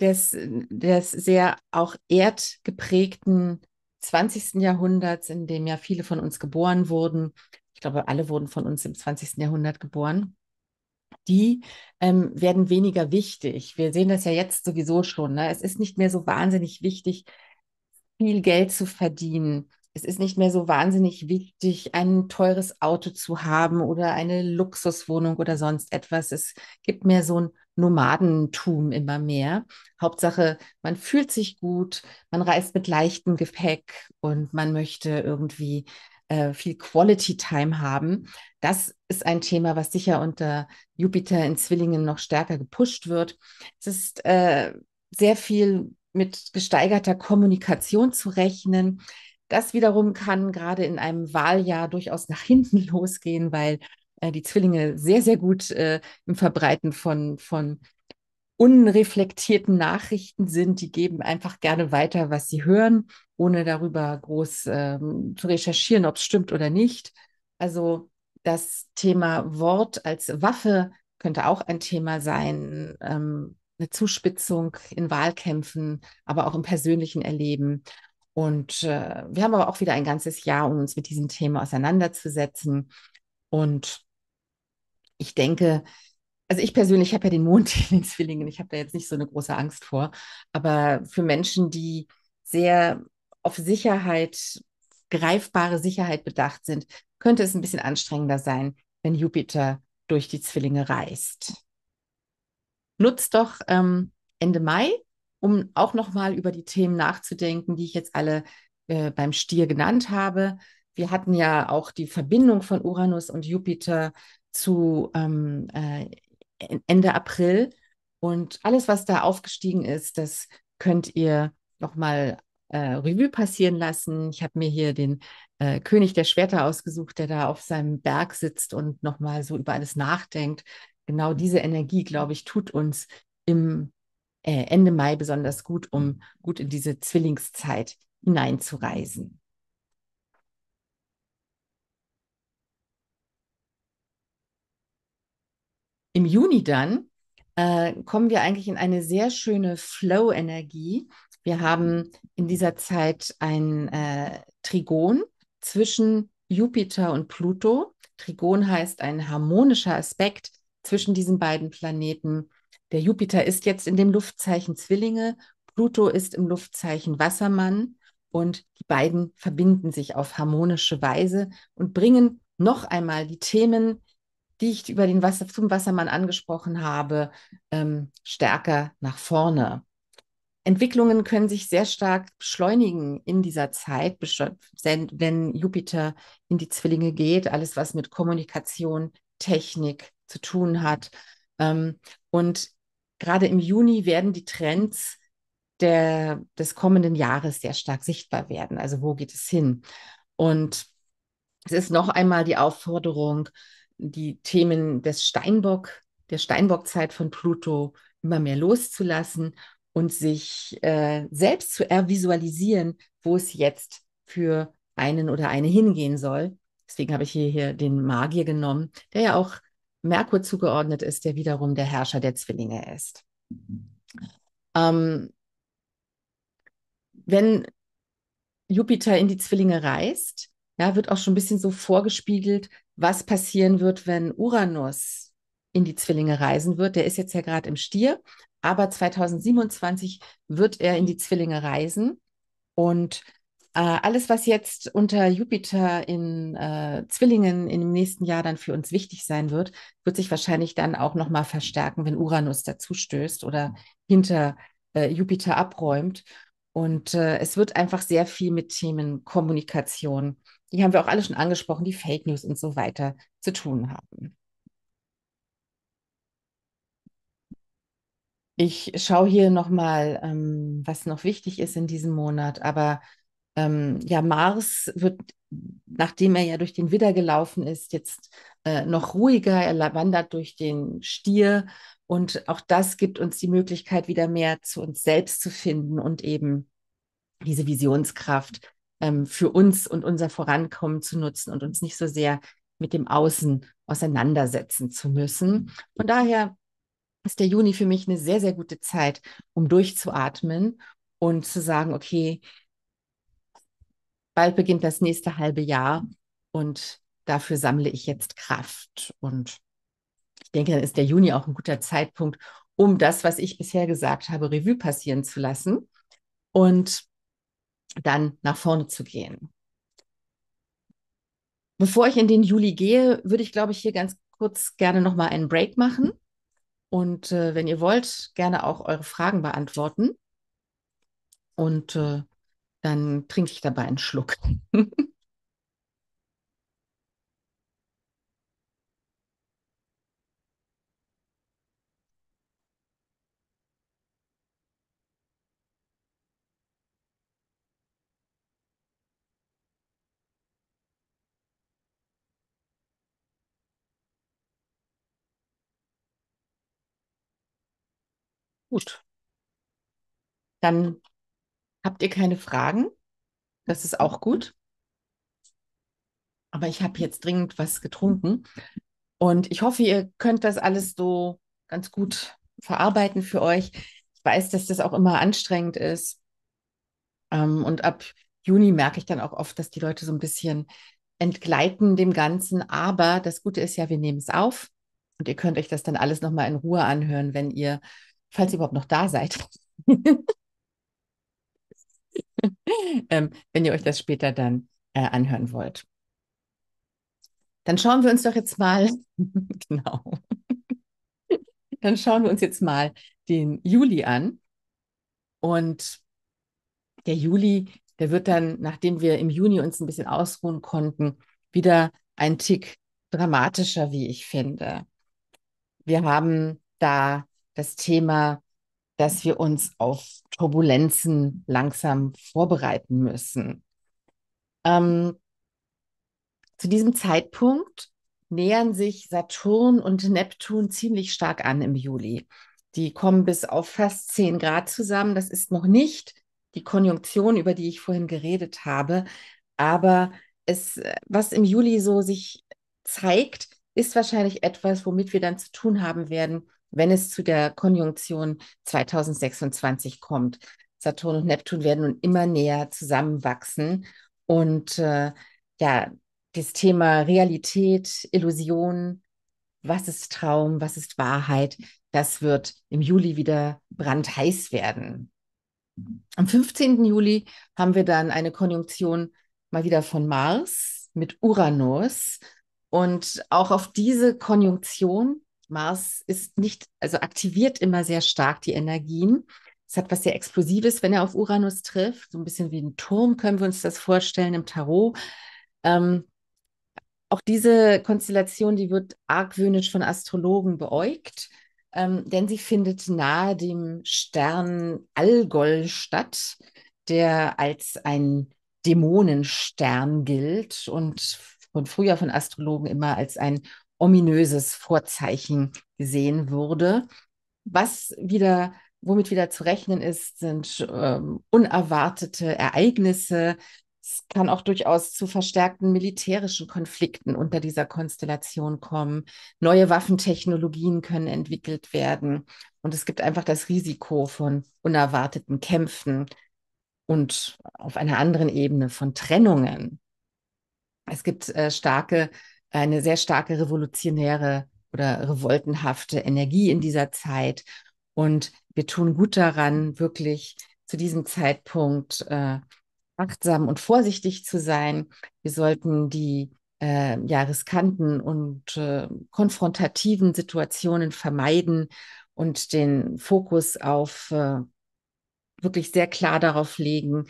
des, des sehr auch erdgeprägten 20. Jahrhunderts, in dem ja viele von uns geboren wurden. Ich glaube, alle wurden von uns im 20. Jahrhundert geboren. Die ähm, werden weniger wichtig. Wir sehen das ja jetzt sowieso schon. Ne? Es ist nicht mehr so wahnsinnig wichtig, viel Geld zu verdienen. Es ist nicht mehr so wahnsinnig wichtig, ein teures Auto zu haben oder eine Luxuswohnung oder sonst etwas. Es gibt mehr so ein Nomadentum immer mehr. Hauptsache, man fühlt sich gut, man reist mit leichtem Gepäck und man möchte irgendwie äh, viel Quality Time haben. Das ist ein Thema, was sicher unter Jupiter in Zwillingen noch stärker gepusht wird. Es ist äh, sehr viel mit gesteigerter Kommunikation zu rechnen. Das wiederum kann gerade in einem Wahljahr durchaus nach hinten losgehen, weil äh, die Zwillinge sehr, sehr gut äh, im Verbreiten von, von unreflektierten Nachrichten sind. Die geben einfach gerne weiter, was sie hören, ohne darüber groß ähm, zu recherchieren, ob es stimmt oder nicht. Also das Thema Wort als Waffe könnte auch ein Thema sein. Ähm, eine Zuspitzung in Wahlkämpfen, aber auch im persönlichen Erleben. Und äh, wir haben aber auch wieder ein ganzes Jahr, um uns mit diesem Thema auseinanderzusetzen. Und ich denke, also ich persönlich habe ja den Mond in den Zwillingen. Ich habe da jetzt nicht so eine große Angst vor. Aber für Menschen, die sehr auf Sicherheit, greifbare Sicherheit bedacht sind, könnte es ein bisschen anstrengender sein, wenn Jupiter durch die Zwillinge reist nutzt doch ähm, Ende Mai, um auch nochmal über die Themen nachzudenken, die ich jetzt alle äh, beim Stier genannt habe. Wir hatten ja auch die Verbindung von Uranus und Jupiter zu ähm, äh, Ende April. Und alles, was da aufgestiegen ist, das könnt ihr nochmal äh, Revue passieren lassen. Ich habe mir hier den äh, König der Schwerter ausgesucht, der da auf seinem Berg sitzt und nochmal so über alles nachdenkt, genau diese Energie, glaube ich, tut uns im äh, Ende Mai besonders gut, um gut in diese Zwillingszeit hineinzureisen. Im Juni dann äh, kommen wir eigentlich in eine sehr schöne Flow-Energie. Wir haben in dieser Zeit ein äh, Trigon zwischen Jupiter und Pluto. Trigon heißt ein harmonischer Aspekt zwischen diesen beiden Planeten. Der Jupiter ist jetzt in dem Luftzeichen Zwillinge, Pluto ist im Luftzeichen Wassermann und die beiden verbinden sich auf harmonische Weise und bringen noch einmal die Themen, die ich über den Wasser, zum Wassermann angesprochen habe, ähm, stärker nach vorne. Entwicklungen können sich sehr stark beschleunigen in dieser Zeit, wenn Jupiter in die Zwillinge geht. Alles, was mit Kommunikation, Technik, zu tun hat. Ähm, und gerade im Juni werden die Trends der, des kommenden Jahres sehr stark sichtbar werden. Also wo geht es hin? Und es ist noch einmal die Aufforderung, die Themen des Steinbock, der Steinbockzeit von Pluto immer mehr loszulassen und sich äh, selbst zu visualisieren, wo es jetzt für einen oder eine hingehen soll. Deswegen habe ich hier, hier den Magier genommen, der ja auch Merkur zugeordnet ist, der wiederum der Herrscher der Zwillinge ist. Ähm, wenn Jupiter in die Zwillinge reist, ja, wird auch schon ein bisschen so vorgespiegelt, was passieren wird, wenn Uranus in die Zwillinge reisen wird. Der ist jetzt ja gerade im Stier, aber 2027 wird er in die Zwillinge reisen. Und äh, alles, was jetzt unter Jupiter in äh, Zwillingen in dem nächsten Jahr dann für uns wichtig sein wird, wird sich wahrscheinlich dann auch nochmal verstärken, wenn Uranus dazustößt oder hinter äh, Jupiter abräumt. Und äh, es wird einfach sehr viel mit Themen Kommunikation, die haben wir auch alle schon angesprochen, die Fake News und so weiter zu tun haben. Ich schaue hier nochmal, ähm, was noch wichtig ist in diesem Monat, aber ähm, ja, Mars wird, nachdem er ja durch den Widder gelaufen ist, jetzt äh, noch ruhiger. Er wandert durch den Stier. Und auch das gibt uns die Möglichkeit, wieder mehr zu uns selbst zu finden und eben diese Visionskraft ähm, für uns und unser Vorankommen zu nutzen und uns nicht so sehr mit dem Außen auseinandersetzen zu müssen. Von daher ist der Juni für mich eine sehr, sehr gute Zeit, um durchzuatmen und zu sagen, okay, bald beginnt das nächste halbe Jahr und dafür sammle ich jetzt Kraft. Und ich denke, dann ist der Juni auch ein guter Zeitpunkt, um das, was ich bisher gesagt habe, Revue passieren zu lassen und dann nach vorne zu gehen. Bevor ich in den Juli gehe, würde ich, glaube ich, hier ganz kurz gerne nochmal einen Break machen und äh, wenn ihr wollt, gerne auch eure Fragen beantworten. Und äh, dann trinke ich dabei einen Schluck. Gut. Dann habt ihr keine Fragen? Das ist auch mhm. gut. Aber ich habe jetzt dringend was getrunken. Und ich hoffe, ihr könnt das alles so ganz gut verarbeiten für euch. Ich weiß, dass das auch immer anstrengend ist. Ähm, und ab Juni merke ich dann auch oft, dass die Leute so ein bisschen entgleiten dem Ganzen. Aber das Gute ist ja, wir nehmen es auf. Und ihr könnt euch das dann alles nochmal in Ruhe anhören, wenn ihr, falls ihr überhaupt noch da seid. ähm, wenn ihr euch das später dann äh, anhören wollt. Dann schauen wir uns doch jetzt mal, genau, dann schauen wir uns jetzt mal den Juli an. Und der Juli, der wird dann, nachdem wir im Juni uns ein bisschen ausruhen konnten, wieder ein Tick dramatischer, wie ich finde. Wir haben da das Thema dass wir uns auf Turbulenzen langsam vorbereiten müssen. Ähm, zu diesem Zeitpunkt nähern sich Saturn und Neptun ziemlich stark an im Juli. Die kommen bis auf fast 10 Grad zusammen. Das ist noch nicht die Konjunktion, über die ich vorhin geredet habe. Aber es, was im Juli so sich zeigt, ist wahrscheinlich etwas, womit wir dann zu tun haben werden, wenn es zu der Konjunktion 2026 kommt. Saturn und Neptun werden nun immer näher zusammenwachsen. Und äh, ja, das Thema Realität, Illusion, was ist Traum, was ist Wahrheit, das wird im Juli wieder brandheiß werden. Am 15. Juli haben wir dann eine Konjunktion mal wieder von Mars mit Uranus. Und auch auf diese Konjunktion Mars ist nicht, also aktiviert immer sehr stark die Energien. Es hat was sehr Explosives, wenn er auf Uranus trifft. So ein bisschen wie ein Turm können wir uns das vorstellen im Tarot. Ähm, auch diese Konstellation, die wird argwöhnisch von Astrologen beäugt, ähm, denn sie findet nahe dem Stern Algol statt, der als ein Dämonenstern gilt und von früher von Astrologen immer als ein ominöses Vorzeichen gesehen wurde. Was wieder, womit wieder zu rechnen ist, sind ähm, unerwartete Ereignisse. Es kann auch durchaus zu verstärkten militärischen Konflikten unter dieser Konstellation kommen. Neue Waffentechnologien können entwickelt werden. Und es gibt einfach das Risiko von unerwarteten Kämpfen und auf einer anderen Ebene von Trennungen. Es gibt äh, starke eine sehr starke revolutionäre oder revoltenhafte Energie in dieser Zeit. Und wir tun gut daran, wirklich zu diesem Zeitpunkt äh, achtsam und vorsichtig zu sein. Wir sollten die äh, ja, riskanten und äh, konfrontativen Situationen vermeiden und den Fokus auf äh, wirklich sehr klar darauf legen,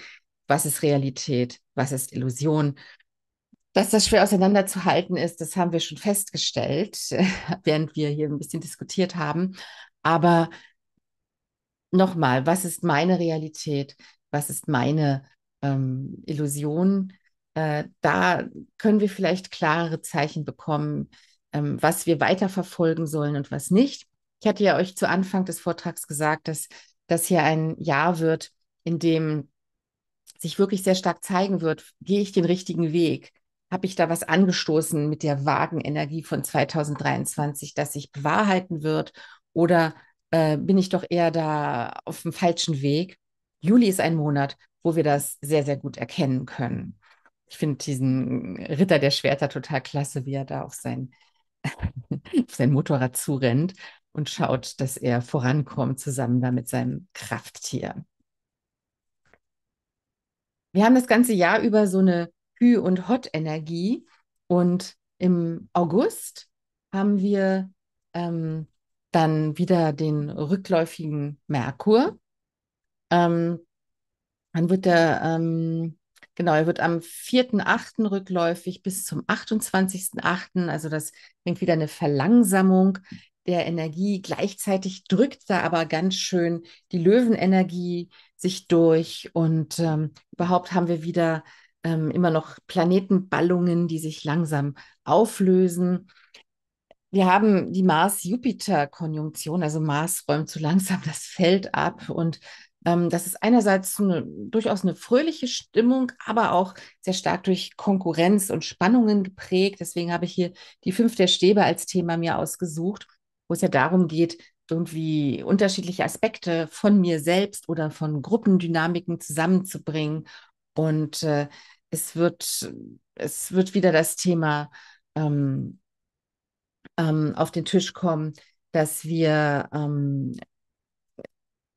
was ist Realität, was ist Illusion dass das schwer auseinanderzuhalten ist, das haben wir schon festgestellt, während wir hier ein bisschen diskutiert haben. Aber nochmal, was ist meine Realität? Was ist meine ähm, Illusion? Äh, da können wir vielleicht klarere Zeichen bekommen, ähm, was wir weiterverfolgen sollen und was nicht. Ich hatte ja euch zu Anfang des Vortrags gesagt, dass das hier ein Jahr wird, in dem sich wirklich sehr stark zeigen wird, gehe ich den richtigen Weg? habe ich da was angestoßen mit der vagen Energie von 2023, dass sich bewahrheiten wird oder äh, bin ich doch eher da auf dem falschen Weg? Juli ist ein Monat, wo wir das sehr, sehr gut erkennen können. Ich finde diesen Ritter der Schwerter total klasse, wie er da auf sein, auf sein Motorrad zurennt und schaut, dass er vorankommt, zusammen da mit seinem Krafttier. Wir haben das ganze Jahr über so eine Hü- und Hot-Energie. Und im August haben wir ähm, dann wieder den rückläufigen Merkur. Ähm, dann wird der, ähm, genau, er wird am 4.8. rückläufig bis zum 28.8. Also das bringt wieder eine Verlangsamung der Energie. Gleichzeitig drückt da aber ganz schön die Löwenenergie sich durch und ähm, überhaupt haben wir wieder ähm, immer noch Planetenballungen, die sich langsam auflösen. Wir haben die Mars-Jupiter-Konjunktion, also Mars räumt so langsam das Feld ab und ähm, das ist einerseits eine, durchaus eine fröhliche Stimmung, aber auch sehr stark durch Konkurrenz und Spannungen geprägt. Deswegen habe ich hier die fünf der Stäbe als Thema mir ausgesucht, wo es ja darum geht, irgendwie unterschiedliche Aspekte von mir selbst oder von Gruppendynamiken zusammenzubringen und äh, es wird, es wird wieder das Thema ähm, ähm, auf den Tisch kommen, dass wir ähm,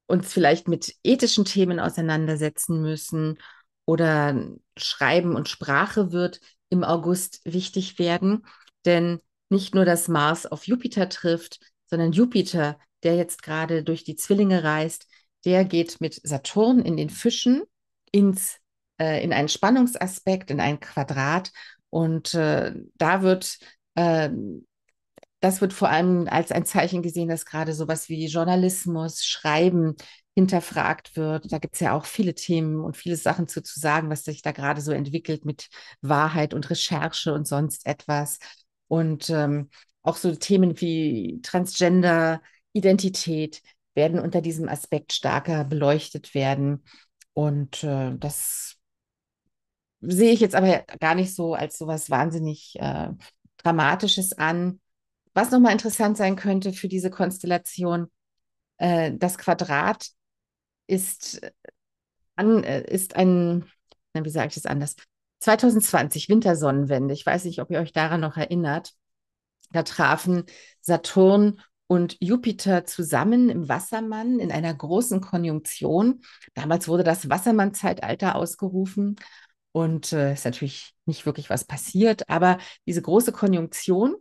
uns vielleicht mit ethischen Themen auseinandersetzen müssen oder Schreiben und Sprache wird im August wichtig werden. Denn nicht nur, dass Mars auf Jupiter trifft, sondern Jupiter, der jetzt gerade durch die Zwillinge reist, der geht mit Saturn in den Fischen ins äh, in einen Spannungsaspekt, in ein Quadrat. Und äh, da wird äh, das wird vor allem als ein Zeichen gesehen, dass gerade sowas wie Journalismus, Schreiben hinterfragt wird. Da gibt es ja auch viele Themen und viele Sachen zu, zu sagen, was sich da gerade so entwickelt mit Wahrheit und Recherche und sonst etwas. Und ähm, auch so Themen wie Transgender, Identität werden unter diesem Aspekt stärker beleuchtet werden. Und äh, das sehe ich jetzt aber gar nicht so als sowas wahnsinnig äh, Dramatisches an. Was nochmal interessant sein könnte für diese Konstellation, äh, das Quadrat ist, äh, an, äh, ist ein, wie sage ich das anders? 2020, Wintersonnenwende. Ich weiß nicht, ob ihr euch daran noch erinnert. Da trafen Saturn und Jupiter zusammen im Wassermann in einer großen Konjunktion. Damals wurde das Wassermann-Zeitalter ausgerufen und äh, ist natürlich nicht wirklich was passiert, aber diese große Konjunktion,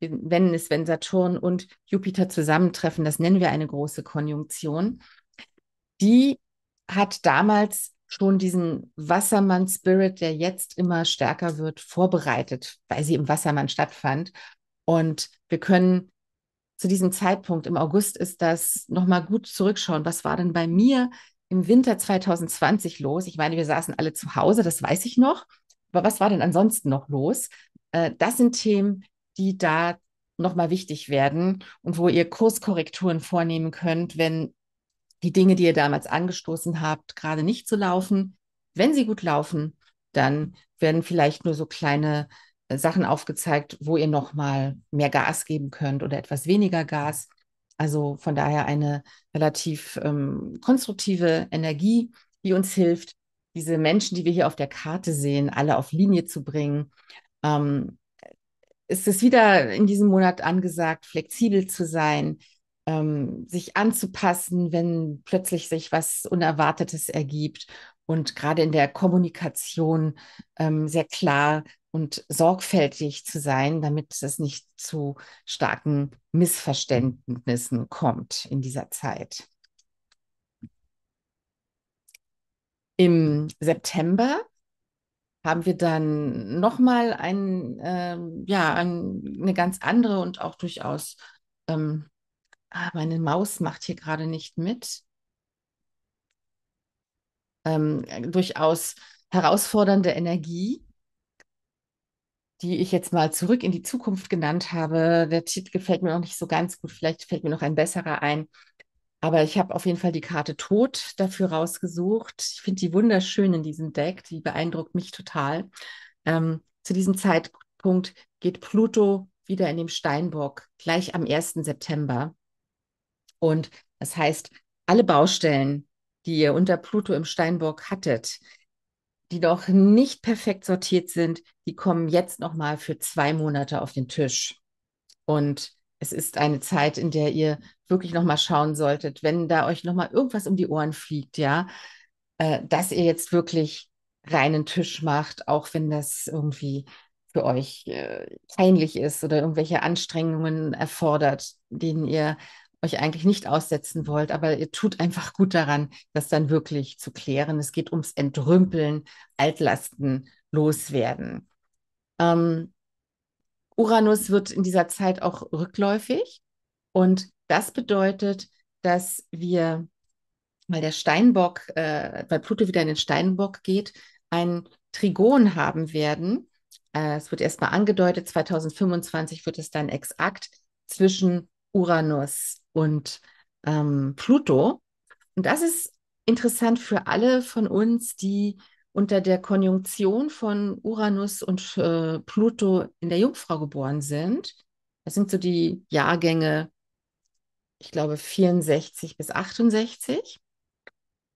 wenn es, wenn Saturn und Jupiter zusammentreffen, das nennen wir eine große Konjunktion, die hat damals schon diesen Wassermann-Spirit, der jetzt immer stärker wird, vorbereitet, weil sie im Wassermann stattfand. Und wir können zu diesem Zeitpunkt im August ist das nochmal gut zurückschauen. Was war denn bei mir im Winter 2020 los. Ich meine, wir saßen alle zu Hause, das weiß ich noch. Aber was war denn ansonsten noch los? Äh, das sind Themen, die da nochmal wichtig werden und wo ihr Kurskorrekturen vornehmen könnt, wenn die Dinge, die ihr damals angestoßen habt, gerade nicht so laufen. Wenn sie gut laufen, dann werden vielleicht nur so kleine äh, Sachen aufgezeigt, wo ihr nochmal mehr Gas geben könnt oder etwas weniger Gas. Also von daher eine relativ ähm, konstruktive Energie, die uns hilft, diese Menschen, die wir hier auf der Karte sehen, alle auf Linie zu bringen. Ähm, ist wieder in diesem Monat angesagt, flexibel zu sein, ähm, sich anzupassen, wenn plötzlich sich was Unerwartetes ergibt und gerade in der Kommunikation ähm, sehr klar und sorgfältig zu sein, damit es nicht zu starken Missverständnissen kommt in dieser Zeit. Im September haben wir dann nochmal ein, äh, ja, ein, eine ganz andere und auch durchaus, ähm, ah, meine Maus macht hier gerade nicht mit, ähm, durchaus herausfordernde Energie die ich jetzt mal zurück in die Zukunft genannt habe. Der Titel gefällt mir noch nicht so ganz gut. Vielleicht fällt mir noch ein besserer ein. Aber ich habe auf jeden Fall die Karte Tod dafür rausgesucht. Ich finde die wunderschön in diesem Deck. Die beeindruckt mich total. Ähm, zu diesem Zeitpunkt geht Pluto wieder in den Steinbock, gleich am 1. September. Und das heißt, alle Baustellen, die ihr unter Pluto im Steinbock hattet, die noch nicht perfekt sortiert sind, die kommen jetzt nochmal für zwei Monate auf den Tisch. Und es ist eine Zeit, in der ihr wirklich nochmal schauen solltet, wenn da euch nochmal irgendwas um die Ohren fliegt, ja, äh, dass ihr jetzt wirklich reinen Tisch macht, auch wenn das irgendwie für euch äh, peinlich ist oder irgendwelche Anstrengungen erfordert, denen ihr euch eigentlich nicht aussetzen wollt, aber ihr tut einfach gut daran, das dann wirklich zu klären. Es geht ums Entrümpeln, Altlasten, Loswerden. Ähm, Uranus wird in dieser Zeit auch rückläufig und das bedeutet, dass wir, weil der Steinbock, äh, weil Pluto wieder in den Steinbock geht, ein Trigon haben werden. Äh, es wird erstmal angedeutet, 2025 wird es dann exakt zwischen Uranus und ähm, Pluto. Und das ist interessant für alle von uns, die unter der Konjunktion von Uranus und äh, Pluto in der Jungfrau geboren sind. Das sind so die Jahrgänge, ich glaube, 64 bis 68.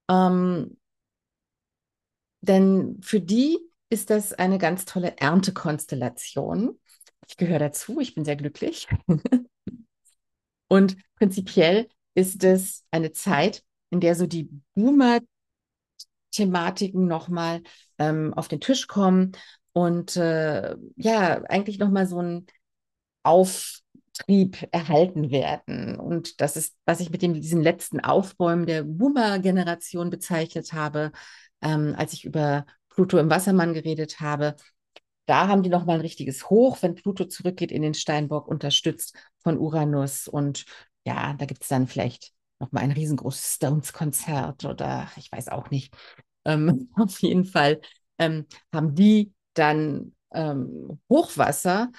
Ähm, denn für die ist das eine ganz tolle Erntekonstellation. Ich gehöre dazu, ich bin sehr glücklich. Und prinzipiell ist es eine Zeit, in der so die Boomer-Thematiken nochmal ähm, auf den Tisch kommen und äh, ja, eigentlich nochmal so ein Auftrieb erhalten werden. Und das ist, was ich mit dem, diesem letzten Aufbäumen der Boomer-Generation bezeichnet habe, ähm, als ich über Pluto im Wassermann geredet habe da haben die nochmal ein richtiges Hoch, wenn Pluto zurückgeht in den Steinbock, unterstützt von Uranus. Und ja, da gibt es dann vielleicht nochmal ein riesengroßes Stones-Konzert oder ich weiß auch nicht. Ähm, auf jeden Fall ähm, haben die dann ähm, Hochwasser.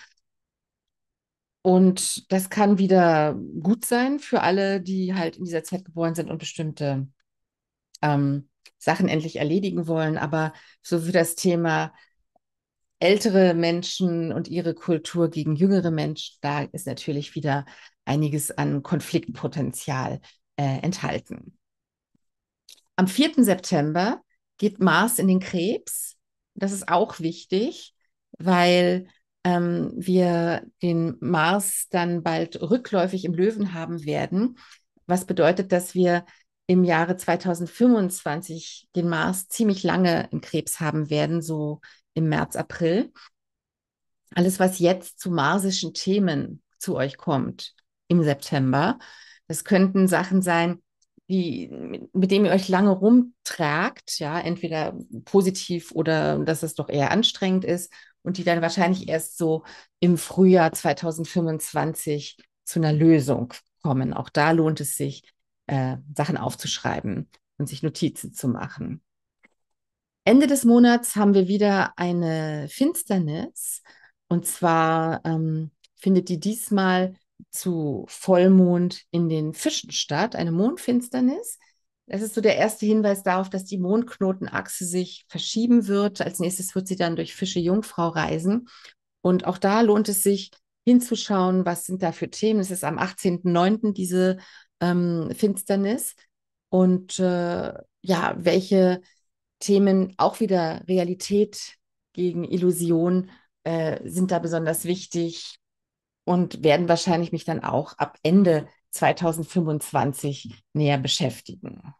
Und das kann wieder gut sein für alle, die halt in dieser Zeit geboren sind und bestimmte ähm, Sachen endlich erledigen wollen. Aber so wie das Thema ältere Menschen und ihre Kultur gegen jüngere Menschen, da ist natürlich wieder einiges an Konfliktpotenzial äh, enthalten. Am 4. September geht Mars in den Krebs. Das ist auch wichtig, weil ähm, wir den Mars dann bald rückläufig im Löwen haben werden. Was bedeutet, dass wir im Jahre 2025 den Mars ziemlich lange im Krebs haben werden, so im März, April. Alles, was jetzt zu marsischen Themen zu euch kommt im September, das könnten Sachen sein, die, mit denen ihr euch lange rumtragt, ja, entweder positiv oder dass es doch eher anstrengend ist und die dann wahrscheinlich erst so im Frühjahr 2025 zu einer Lösung kommen. Auch da lohnt es sich, äh, Sachen aufzuschreiben und sich Notizen zu machen. Ende des Monats haben wir wieder eine Finsternis. Und zwar ähm, findet die diesmal zu Vollmond in den Fischen statt, eine Mondfinsternis. Das ist so der erste Hinweis darauf, dass die Mondknotenachse sich verschieben wird. Als nächstes wird sie dann durch Fische Jungfrau reisen. Und auch da lohnt es sich hinzuschauen, was sind da für Themen. Es ist am 18.09. diese ähm, Finsternis. Und äh, ja, welche Themen auch wieder Realität gegen Illusion äh, sind da besonders wichtig und werden wahrscheinlich mich dann auch ab Ende 2025 näher beschäftigen.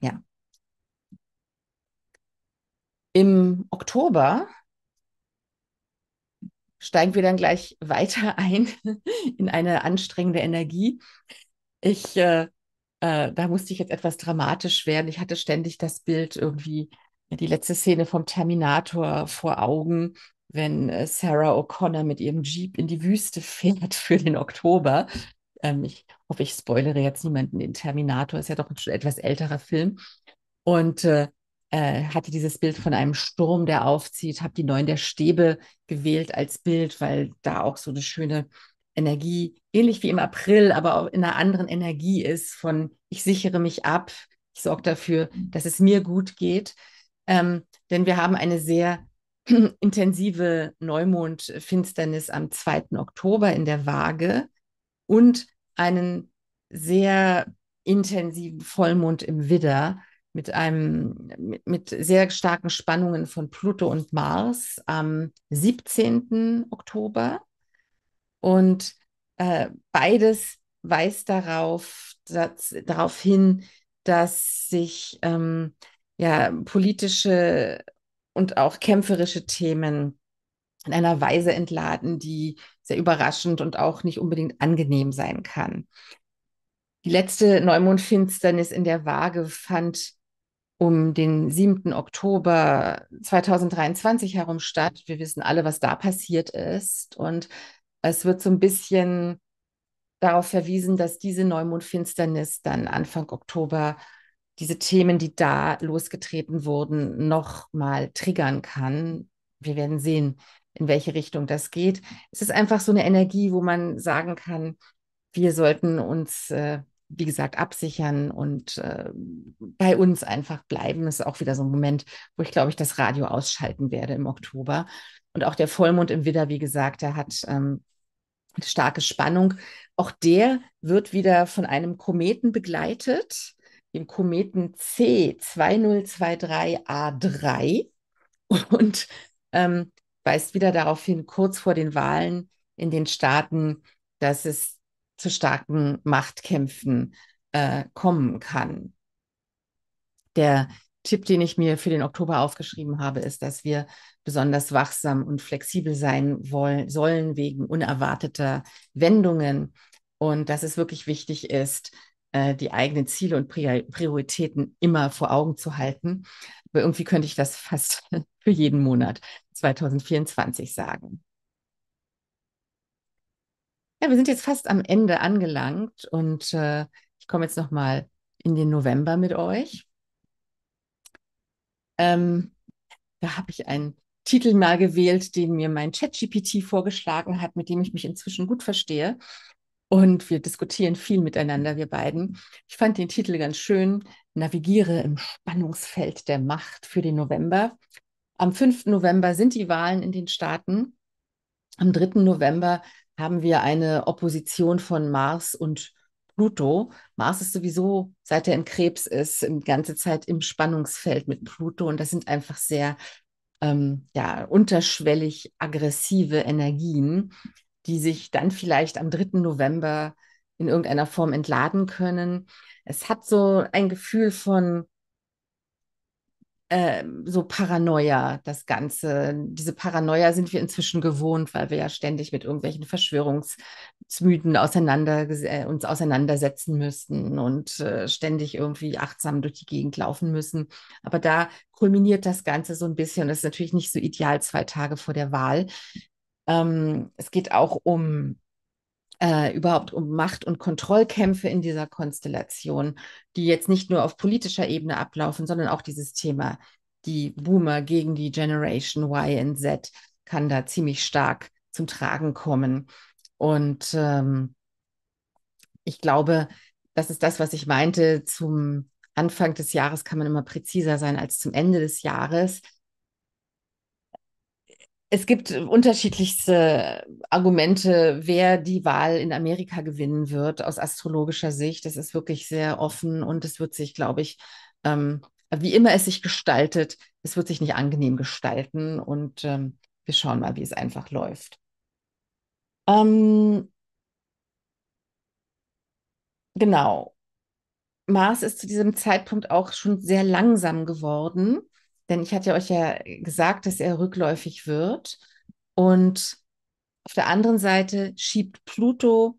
Ja. Im Oktober steigen wir dann gleich weiter ein in eine anstrengende Energie. Ich äh, äh, da musste ich jetzt etwas dramatisch werden. Ich hatte ständig das Bild irgendwie, die letzte Szene vom Terminator vor Augen, wenn äh, Sarah O'Connor mit ihrem Jeep in die Wüste fährt für den Oktober. Ähm, ich hoffe, ich spoilere jetzt niemanden. Den Terminator ist ja doch ein schon etwas älterer Film. Und äh, äh, hatte dieses Bild von einem Sturm, der aufzieht, habe die Neun der Stäbe gewählt als Bild, weil da auch so eine schöne Energie, ähnlich wie im April, aber auch in einer anderen Energie ist von ich sichere mich ab, ich sorge dafür, mhm. dass es mir gut geht. Ähm, denn wir haben eine sehr intensive Neumondfinsternis am 2. Oktober in der Waage und einen sehr intensiven Vollmond im Widder mit einem mit, mit, sehr starken Spannungen von Pluto und Mars am 17. Oktober und äh, beides weist darauf, dass, darauf hin, dass sich ähm, ja, politische und auch kämpferische Themen in einer Weise entladen, die sehr überraschend und auch nicht unbedingt angenehm sein kann. Die letzte Neumondfinsternis in der Waage fand um den 7. Oktober 2023 herum statt. Wir wissen alle, was da passiert ist. Und es wird so ein bisschen darauf verwiesen, dass diese Neumondfinsternis dann Anfang Oktober diese Themen, die da losgetreten wurden, nochmal triggern kann. Wir werden sehen, in welche Richtung das geht. Es ist einfach so eine Energie, wo man sagen kann, wir sollten uns, äh, wie gesagt, absichern und äh, bei uns einfach bleiben. Das ist auch wieder so ein Moment, wo ich glaube ich das Radio ausschalten werde im Oktober, und auch der Vollmond im Widder, wie gesagt, der hat ähm, starke Spannung. Auch der wird wieder von einem Kometen begleitet, dem Kometen C2023A3 und ähm, weist wieder darauf hin, kurz vor den Wahlen in den Staaten, dass es zu starken Machtkämpfen äh, kommen kann. Der Tipp, den ich mir für den Oktober aufgeschrieben habe, ist, dass wir besonders wachsam und flexibel sein wollen, sollen wegen unerwarteter Wendungen und dass es wirklich wichtig ist, äh, die eigenen Ziele und Prioritäten immer vor Augen zu halten. Aber irgendwie könnte ich das fast für jeden Monat 2024 sagen. Ja, wir sind jetzt fast am Ende angelangt und äh, ich komme jetzt nochmal in den November mit euch. Ähm, da habe ich ein Titel mal gewählt, den mir mein ChatGPT vorgeschlagen hat, mit dem ich mich inzwischen gut verstehe. Und wir diskutieren viel miteinander, wir beiden. Ich fand den Titel ganz schön. Navigiere im Spannungsfeld der Macht für den November. Am 5. November sind die Wahlen in den Staaten. Am 3. November haben wir eine Opposition von Mars und Pluto. Mars ist sowieso, seit er im Krebs ist, die ganze Zeit im Spannungsfeld mit Pluto. Und das sind einfach sehr ähm, ja, unterschwellig aggressive Energien, die sich dann vielleicht am 3. November in irgendeiner Form entladen können. Es hat so ein Gefühl von ähm, so Paranoia, das Ganze. Diese Paranoia sind wir inzwischen gewohnt, weil wir ja ständig mit irgendwelchen Verschwörungsmythen auseinander, äh, uns auseinandersetzen müssen und äh, ständig irgendwie achtsam durch die Gegend laufen müssen. Aber da kulminiert das Ganze so ein bisschen. Das ist natürlich nicht so ideal zwei Tage vor der Wahl. Ähm, es geht auch um äh, überhaupt um Macht- und Kontrollkämpfe in dieser Konstellation, die jetzt nicht nur auf politischer Ebene ablaufen, sondern auch dieses Thema, die Boomer gegen die Generation Y und Z kann da ziemlich stark zum Tragen kommen. Und ähm, ich glaube, das ist das, was ich meinte, zum Anfang des Jahres kann man immer präziser sein als zum Ende des Jahres. Es gibt unterschiedlichste Argumente, wer die Wahl in Amerika gewinnen wird aus astrologischer Sicht. Das ist wirklich sehr offen und es wird sich, glaube ich, ähm, wie immer es sich gestaltet, es wird sich nicht angenehm gestalten und ähm, wir schauen mal, wie es einfach läuft. Ähm, genau. Mars ist zu diesem Zeitpunkt auch schon sehr langsam geworden. Denn ich hatte euch ja gesagt, dass er rückläufig wird. Und auf der anderen Seite schiebt Pluto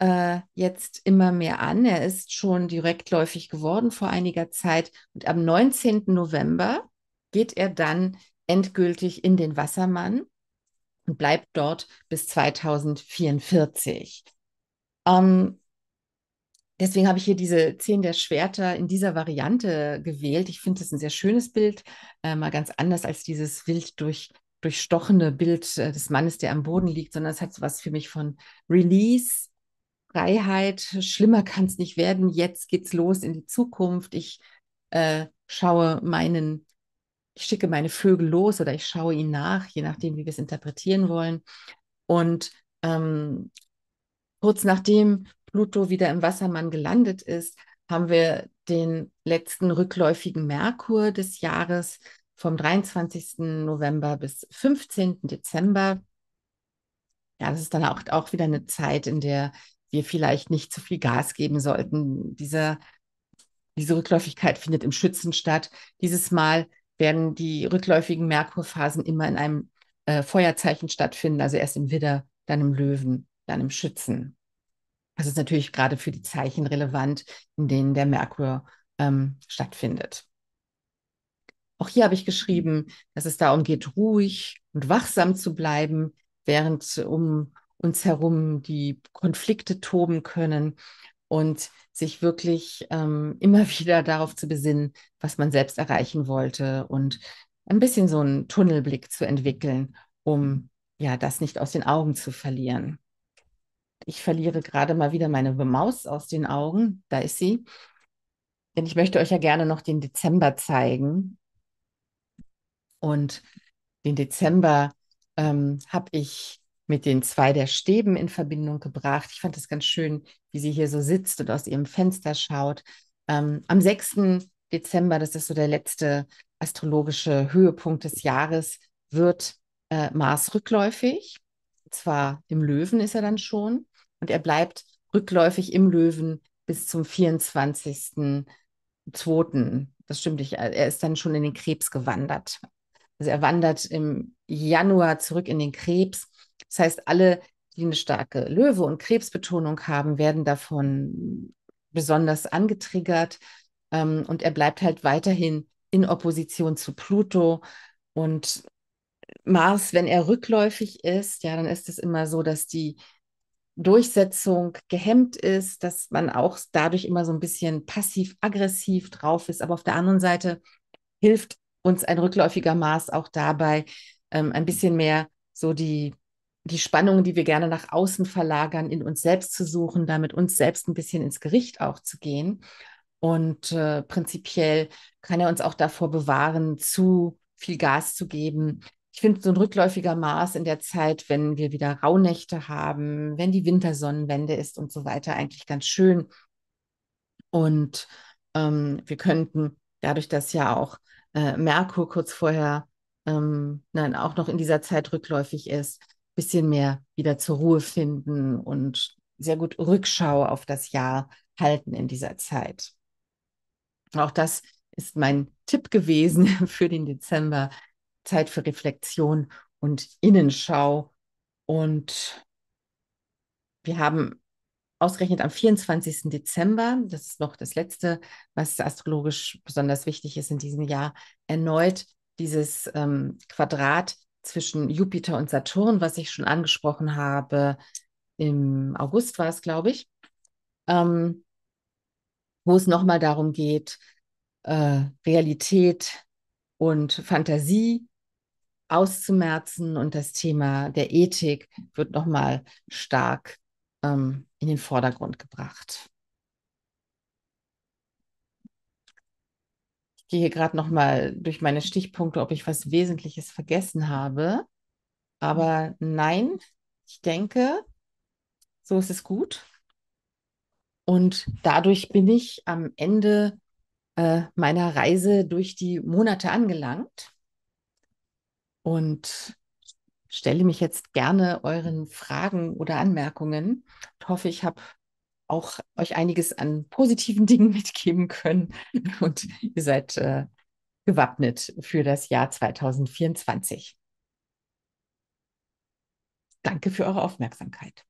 äh, jetzt immer mehr an. Er ist schon direktläufig geworden vor einiger Zeit. Und am 19. November geht er dann endgültig in den Wassermann und bleibt dort bis 2044. Ähm, deswegen habe ich hier diese Zehn der Schwerter in dieser Variante gewählt. Ich finde es ein sehr schönes Bild, äh, mal ganz anders als dieses wild durch, durchstochene Bild äh, des Mannes, der am Boden liegt, sondern es hat so was für mich von Release, Freiheit, schlimmer kann es nicht werden, jetzt geht's los in die Zukunft. Ich äh, schaue meinen, ich schicke meine Vögel los oder ich schaue ihnen nach, je nachdem, wie wir es interpretieren wollen. Und ähm, kurz nachdem Pluto wieder im Wassermann gelandet ist, haben wir den letzten rückläufigen Merkur des Jahres vom 23. November bis 15. Dezember. Ja, das ist dann auch, auch wieder eine Zeit, in der wir vielleicht nicht zu viel Gas geben sollten. Diese, diese Rückläufigkeit findet im Schützen statt. Dieses Mal werden die rückläufigen Merkurphasen immer in einem äh, Feuerzeichen stattfinden, also erst im Widder, dann im Löwen, dann im Schützen. Das ist natürlich gerade für die Zeichen relevant, in denen der Merkur ähm, stattfindet. Auch hier habe ich geschrieben, dass es darum geht, ruhig und wachsam zu bleiben, während um uns herum die Konflikte toben können und sich wirklich ähm, immer wieder darauf zu besinnen, was man selbst erreichen wollte und ein bisschen so einen Tunnelblick zu entwickeln, um ja das nicht aus den Augen zu verlieren ich verliere gerade mal wieder meine Maus aus den Augen. Da ist sie. Denn ich möchte euch ja gerne noch den Dezember zeigen. Und den Dezember ähm, habe ich mit den zwei der Stäben in Verbindung gebracht. Ich fand es ganz schön, wie sie hier so sitzt und aus ihrem Fenster schaut. Ähm, am 6. Dezember, das ist so der letzte astrologische Höhepunkt des Jahres, wird äh, Mars rückläufig. zwar im Löwen ist er dann schon und er bleibt rückläufig im Löwen bis zum 24.2. Das stimmt nicht. Er ist dann schon in den Krebs gewandert. Also er wandert im Januar zurück in den Krebs. Das heißt, alle, die eine starke Löwe- und Krebsbetonung haben, werden davon besonders angetriggert. Ähm, und er bleibt halt weiterhin in Opposition zu Pluto. Und Mars, wenn er rückläufig ist, ja, dann ist es immer so, dass die Durchsetzung gehemmt ist, dass man auch dadurch immer so ein bisschen passiv-aggressiv drauf ist. Aber auf der anderen Seite hilft uns ein rückläufiger Maß auch dabei, ähm, ein bisschen mehr so die, die Spannungen, die wir gerne nach außen verlagern, in uns selbst zu suchen, damit uns selbst ein bisschen ins Gericht auch zu gehen. Und äh, prinzipiell kann er uns auch davor bewahren, zu viel Gas zu geben, ich finde, so ein rückläufiger Maß in der Zeit, wenn wir wieder Rauhnächte haben, wenn die Wintersonnenwende ist und so weiter, eigentlich ganz schön. Und ähm, wir könnten dadurch, dass ja auch äh, Merkur kurz vorher, ähm, nein, auch noch in dieser Zeit rückläufig ist, ein bisschen mehr wieder zur Ruhe finden und sehr gut Rückschau auf das Jahr halten in dieser Zeit. Auch das ist mein Tipp gewesen für den Dezember, Zeit für Reflexion und Innenschau. Und wir haben ausgerechnet am 24. Dezember, das ist noch das letzte, was astrologisch besonders wichtig ist in diesem Jahr, erneut dieses ähm, Quadrat zwischen Jupiter und Saturn, was ich schon angesprochen habe. Im August war es, glaube ich, ähm, wo es nochmal darum geht, äh, Realität und Fantasie auszumerzen und das Thema der Ethik wird nochmal stark ähm, in den Vordergrund gebracht. Ich gehe hier gerade nochmal durch meine Stichpunkte, ob ich was Wesentliches vergessen habe. Aber nein, ich denke, so ist es gut. Und dadurch bin ich am Ende äh, meiner Reise durch die Monate angelangt und stelle mich jetzt gerne euren Fragen oder Anmerkungen. Ich hoffe, ich habe auch euch einiges an positiven Dingen mitgeben können und ihr seid äh, gewappnet für das Jahr 2024. Danke für eure Aufmerksamkeit.